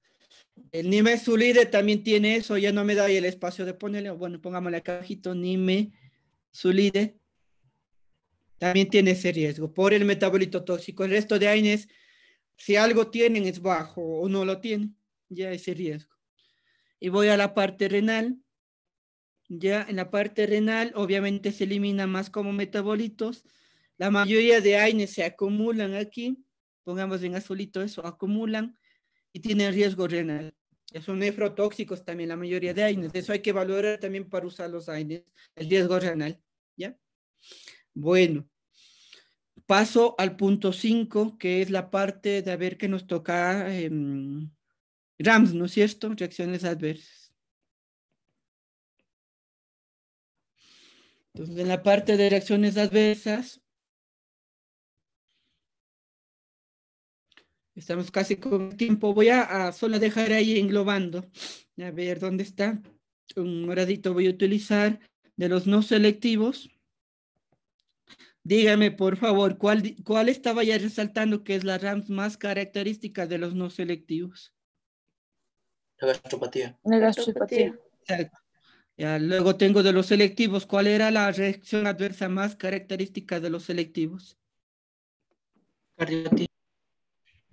El nimesulide también tiene eso, ya no me da el espacio de ponerle, bueno, pongámosle acá nime nimesulide, también tiene ese riesgo por el metabolito tóxico. El resto de AINES, si algo tienen es bajo o no lo tienen, ya ese riesgo. Y voy a la parte renal. Ya en la parte renal, obviamente se elimina más como metabolitos. La mayoría de AINES se acumulan aquí pongamos en azulito eso, acumulan y tienen riesgo renal. Son nefrotóxicos también la mayoría de AINES. Eso hay que valorar también para usar los AINES, el riesgo renal. ¿Ya? Bueno, paso al punto 5, que es la parte de a ver qué nos toca eh, RAMS, ¿no es cierto? Reacciones adversas. Entonces, en la parte de reacciones adversas, Estamos casi con tiempo. Voy a, solo dejar ahí englobando. A ver, ¿dónde está? Un moradito voy a utilizar de los no selectivos. Dígame, por favor, ¿cuál, cuál estaba ya resaltando que es la RAM más característica de los no selectivos? La gastropatía. La gastropatía. Ya, luego tengo de los selectivos. ¿Cuál era la reacción adversa más característica de los selectivos? Cardiopatía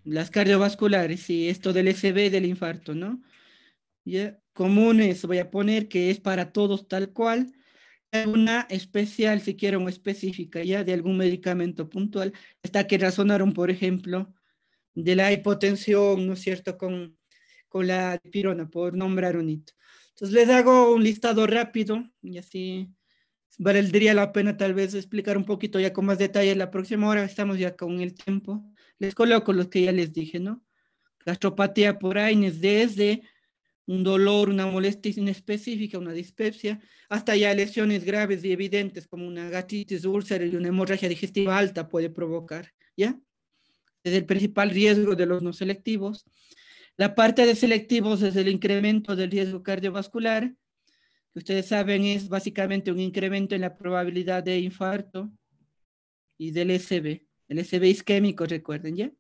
las cardiovasculares y esto del SB del infarto, ¿no? ¿Ya? Comunes, voy a poner que es para todos tal cual, una especial, si quieren, específica, ya de algún medicamento puntual, hasta que razonaron, por ejemplo, de la hipotensión, ¿no es cierto?, con, con la pirona, por nombrar un hito. Entonces les hago un listado rápido y así valdría la pena tal vez explicar un poquito ya con más detalle la próxima hora, estamos ya con el tiempo. Les coloco los que ya les dije, ¿no? Gastropatía por AINES desde un dolor, una molestia inespecífica, una dispepsia, hasta ya lesiones graves y evidentes como una gastritis, úlcera y una hemorragia digestiva alta puede provocar, ¿ya? Es el principal riesgo de los no selectivos. La parte de selectivos es el incremento del riesgo cardiovascular, que ustedes saben es básicamente un incremento en la probabilidad de infarto y del SB. El SB isquémico, recuerden, ¿ya?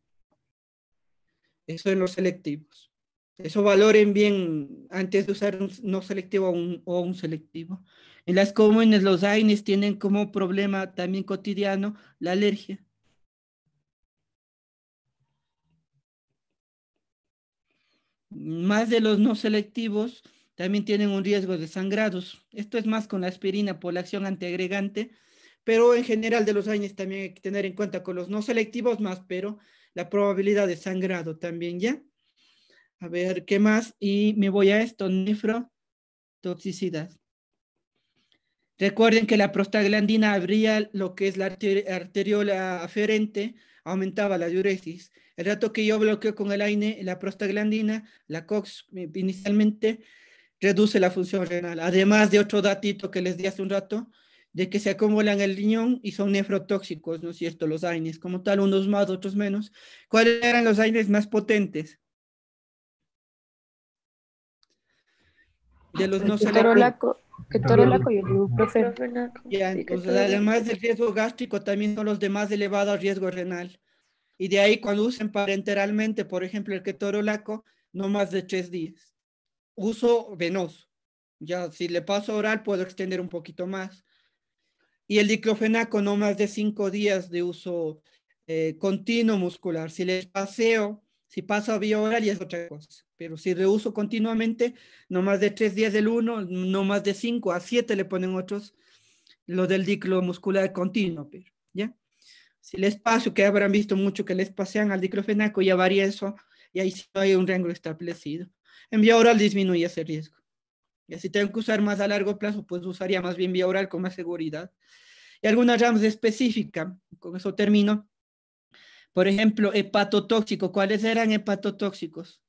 Eso en los selectivos. Eso valoren bien antes de usar un no selectivo o un, selectivo. En las comunes, los AINES tienen como problema también cotidiano la alergia. Más de los no selectivos también tienen un riesgo de sangrados. Esto es más con la aspirina por la acción antiagregante pero en general de los AINES también hay que tener en cuenta con los no selectivos más, pero la probabilidad de sangrado también ya. A ver, ¿qué más? Y me voy a esto, nefrotoxicidad. Recuerden que la prostaglandina abría lo que es la arteriola aferente, aumentaba la diuresis. El rato que yo bloqueo con el AINE, la prostaglandina, la COX inicialmente, reduce la función renal. Además de otro datito que les di hace un rato, de que se acumulan el riñón y son nefrotóxicos, ¿no es cierto? Los AINES, como tal, unos más, otros menos. ¿Cuáles eran los AINES más potentes? De los pues no ketorolaco, ketorolaco y el ibuprofeno. Ya, entonces, además del riesgo gástrico, también son los de más elevado riesgo renal. Y de ahí cuando usen parenteralmente, por ejemplo, el ketorolaco, no más de tres días. Uso venoso. Ya, si le paso oral, puedo extender un poquito más y el diclofenaco no más de cinco días de uso eh, continuo muscular. Si les paseo, si paso vía oral y es otra cosa, pero si reuso continuamente, no más de tres días del uno, no más de cinco, a siete le ponen otros, lo del diclo muscular continuo, ¿ya? Si les paso, que habrán visto mucho que les pasean al diclofenaco, ya varía eso, y ahí sí hay un rango establecido. En vía oral disminuye ese riesgo. Y si tengo que usar más a largo plazo, pues usaría más bien vía oral con más seguridad. Y algunas ramas específicas, con eso termino. Por ejemplo, hepatotóxico. ¿Cuáles eran hepatotóxicos?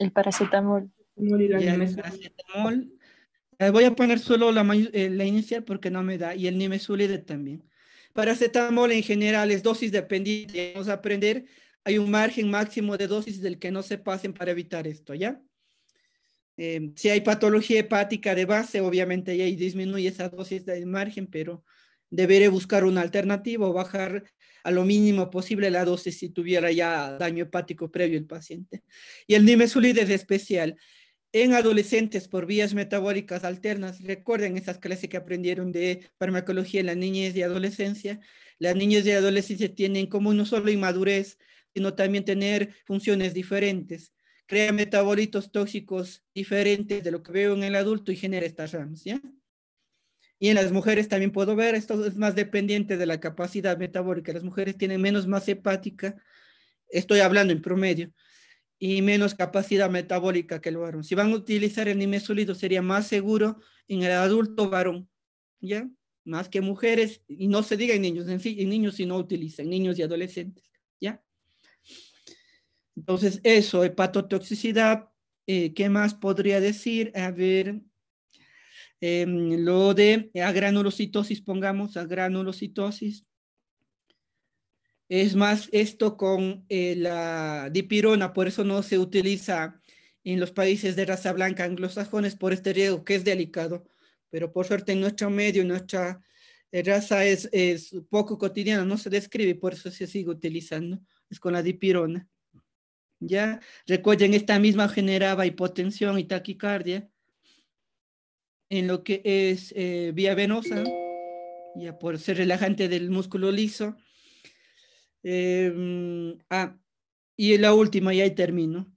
El paracetamol. El paracetamol. Eh, voy a poner solo eh, la, inicial porque no me da. Y el nimesulide también. Paracetamol en general es dosis dependiente. Vamos a aprender. Hay un margen máximo de dosis del que no se pasen para evitar esto, ¿ya? Em, si hay patología hepática de base, obviamente ahí disminuye esa dosis de margen, pero deberé buscar una alternativa o bajar a lo mínimo posible la dosis si tuviera ya daño hepático previo el paciente. Y el nimesulide es especial. En adolescentes por vías metabólicas alternas, recuerden esas clases que aprendieron de farmacología en la niñez y adolescencia. Las niñas y adolescentes tienen como no solo inmadurez, sino también tener funciones diferentes crea metabolitos tóxicos diferentes de lo que veo en el adulto y genera estas ramas, Y en las mujeres también puedo ver, esto es más dependiente de la capacidad metabólica. Las mujeres tienen menos masa hepática, estoy hablando en promedio, y menos capacidad metabólica que el varón. Si van a utilizar el nimesulido, sería más seguro en el adulto varón, ¿ya? Más que mujeres, y no se diga en niños, en, en niños si no utilizan, niños y adolescentes. Entonces, eso, hepatotoxicidad, eh, ¿qué más podría decir? A ver, em, lo de agranulocitosis, pongamos agranulocitosis. Es más esto con eh, la dipirona, por eso no se utiliza en los países de raza blanca anglosajones por este riesgo que es delicado, pero por suerte en nuestro medio, nuestra eh, raza es, es poco cotidiana, no se describe, por eso se sigue utilizando, es con la dipirona. ¿ya? Recuerden, esta misma generaba hipotensión y taquicardia en lo que es eh, vía venosa, ya por ser relajante del músculo liso. Em, ah, y la última, y ahí termino,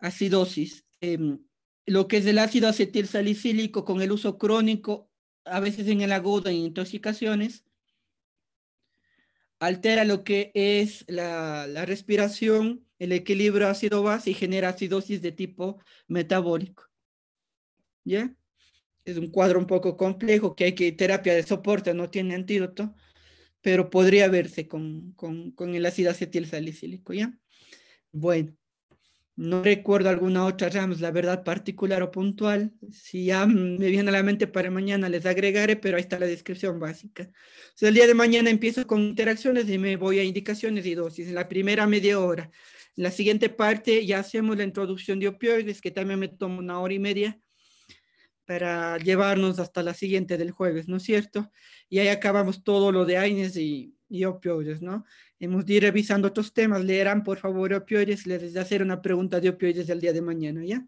acidosis. Em, lo que es el ácido acetil salicílico con el uso crónico, a veces en el agudo, en intoxicaciones, altera lo que es la respiración, el equilibrio ácido-base genera acidosis de tipo metabólico. ¿Ya? Es un cuadro un poco complejo que hay que terapia de soporte, no tiene antídoto, pero podría verse con, con, el ácido acetil salicílico, ¿ya? Bueno, no recuerdo alguna otra rama, la verdad, particular o puntual. Si ya me viene a la mente para mañana, les agregaré, pero ahí está la descripción básica. O el día de mañana empiezo con interacciones y me voy a indicaciones y dosis. En la primera media hora la siguiente parte ya hacemos la introducción de opioides, que también me tomo una hora y media para llevarnos hasta la siguiente del jueves, ¿no es cierto? Y ahí acabamos todo lo de AINES y, opioides, ¿no? Hemos de ir revisando otros temas. Leerán, por favor, opioides. Les a hacer una pregunta de opioides el día de mañana, ¿ya?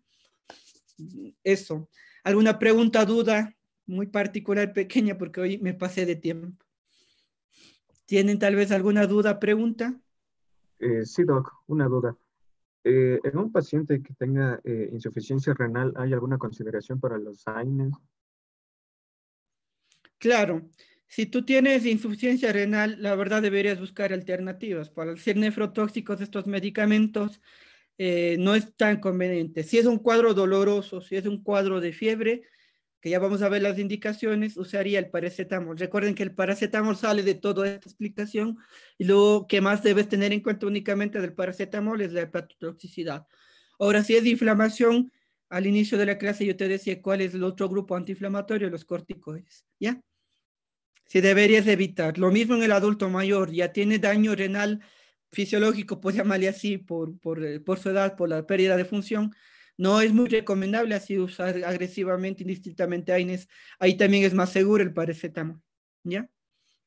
Eso. ¿Alguna pregunta, duda? Muy particular, pequeña, porque hoy me pasé de tiempo. ¿Tienen tal vez alguna duda, pregunta? Eh, sí, Doc, una duda. Eh, ¿En un paciente que tenga eh, insuficiencia renal hay alguna consideración para los AINES? Claro, si tú tienes insuficiencia renal, la verdad deberías buscar alternativas. Para ser nefrotóxicos estos medicamentos no es tan conveniente. Si es un cuadro doloroso, si es un cuadro de fiebre, que ya vamos a ver las indicaciones, usaría el paracetamol. Recuerden que el paracetamol sale de toda esta explicación y lo que más debes tener en cuenta únicamente del paracetamol es la hepatotoxicidad. Ahora, si es de inflamación, al inicio de la clase yo te decía cuál es el otro grupo antiinflamatorio, los corticoides, ¿ya? Si deberías evitar. Lo mismo en el adulto mayor, ya tiene daño renal fisiológico, pues llamarle así, por, por, eh, por su edad, por la pérdida de función, no es muy recomendable así usar agresivamente, indistintamente AINES. Ahí también es más seguro el paracetamol, ¿ya?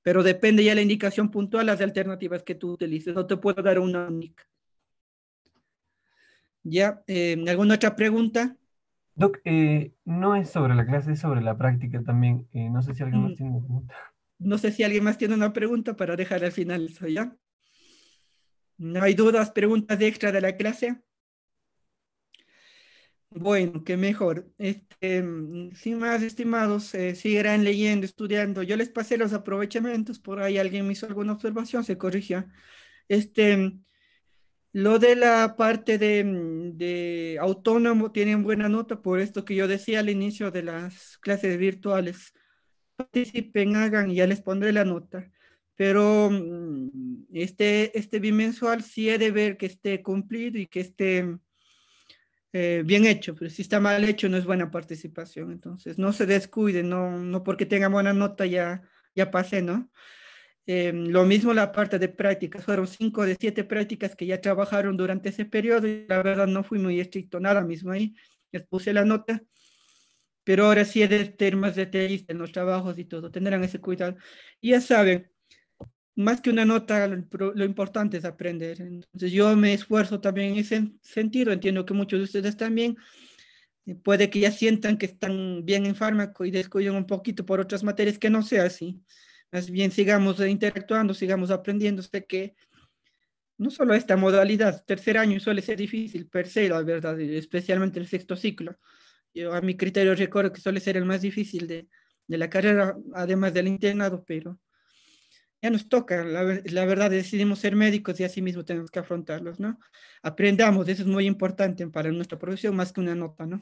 Pero depende ya la indicación puntual, las alternativas que tú utilices. No te puedo dar una única. ¿Ya? Eh, ¿Alguna otra pregunta? Doc, eh, no es sobre la clase, es sobre la práctica también. Eh, no sé si alguien más mm. tiene una pregunta. No sé si alguien más tiene una pregunta para dejar al final eso, ¿ya? ¿No hay dudas, preguntas extra de la clase? Bueno, qué mejor. Este, mm, sin más, estimados, eh, leyendo, estudiando. Yo les pasé los aprovechamientos, por ahí alguien me hizo alguna observación, se corrigió. Este, mm, lo de la parte mm, de, autónomo tienen buena nota por esto que yo decía al inicio de las clases virtuales. Participen, hagan, ya les pondré la nota. Pero este, este bimensual sí he de ver que esté cumplido y que esté eh, bien hecho, pero si está mal hecho no es buena participación. Entonces, no se descuide, no, no porque tenga buena nota ya, ya pasé, ¿no? Em, lo mismo la parte de prácticas, fueron cinco de siete prácticas que ya trabajaron durante ese periodo y la verdad no fui muy estricto, nada mismo ahí, les puse la nota, pero ahora sí he de ser más detallista en los trabajos y todo, tendrán ese cuidado. Y ya saben, más que una nota, lo, importante es aprender. Entonces yo me esfuerzo también en ese sentido, entiendo que muchos de ustedes también, eh, puede que ya sientan que están bien en fármaco y descuiden un poquito por otras materias, que no sea así. Más bien sigamos interactuando, sigamos aprendiendo, sé que no solo esta modalidad, tercer año suele ser difícil tercero, la verdad, especialmente el sexto ciclo. Yo a mi criterio recuerdo que suele ser el más difícil de, de la carrera, además del internado, pero ya nos toca, la, verdad, decidimos ser médicos y así mismo tenemos que afrontarlos, ¿no? Aprendamos, eso es muy importante para nuestra profesión, más que una nota, ¿no?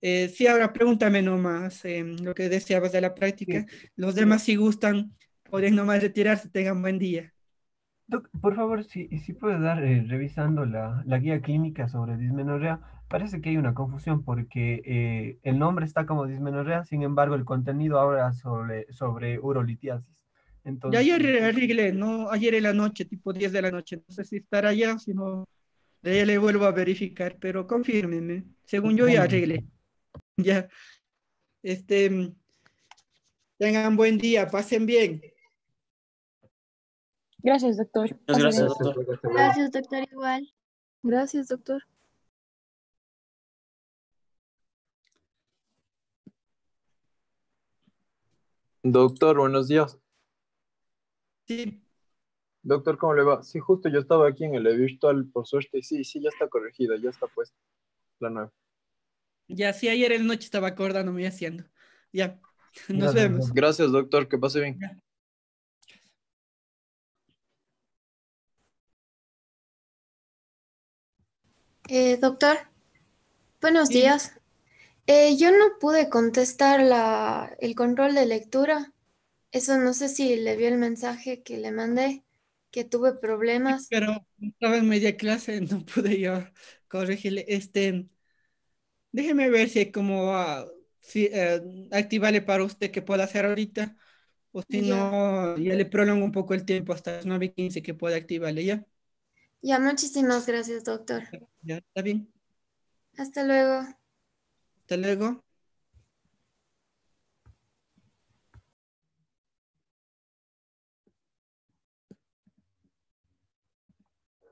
Eh, sí, ahora pregúntame nomás em, lo que deseabas de la práctica. Los demás, si gustan, pueden nomás retirarse, tengan buen día. por favor, si, si puedes dar, eh, revisando la, la, guía clínica sobre dismenorrea, parece que hay una confusión porque eh, el nombre está como dismenorrea, sin embargo, el contenido ahora sobre, sobre urolitiasis ya ayer arreglé, ¿no? Ayer en la noche, tipo 10 de la noche. No sé si estará allá si no, de ahí le vuelvo a verificar, pero confírmeme. Según yo ya arreglé. Ya. Este, tengan buen día, pasen bien. Gracias, doctor. gracias doctor. Gracias, doctor, igual. Gracias, doctor. Doctor, buenos días. Sí. Doctor, ¿cómo le va? Sí, justo yo estaba aquí en el virtual, por suerte. Sí, sí, ya está corregida, ya está puesta la nueva. Ya, sí, ayer en noche estaba acordándome y haciendo. Ya, nos vemos. Gracias, doctor, que pase bien. Eh, doctor, buenos días. Eh, yo no pude contestar la, el control de lectura. Eso no sé si le vio el mensaje que le mandé, que tuve problemas. Pero estaba en media clase, no pude yo corregirle. Este, déjeme ver si como ah, si, eh, activarle para usted que pueda hacer ahorita. O si no, ya le prolongo un poco el tiempo hasta las 9 y 15 que pueda activarle ya. Ya, muchísimas gracias, doctor. Ya, está bien. Hasta luego. Hasta luego.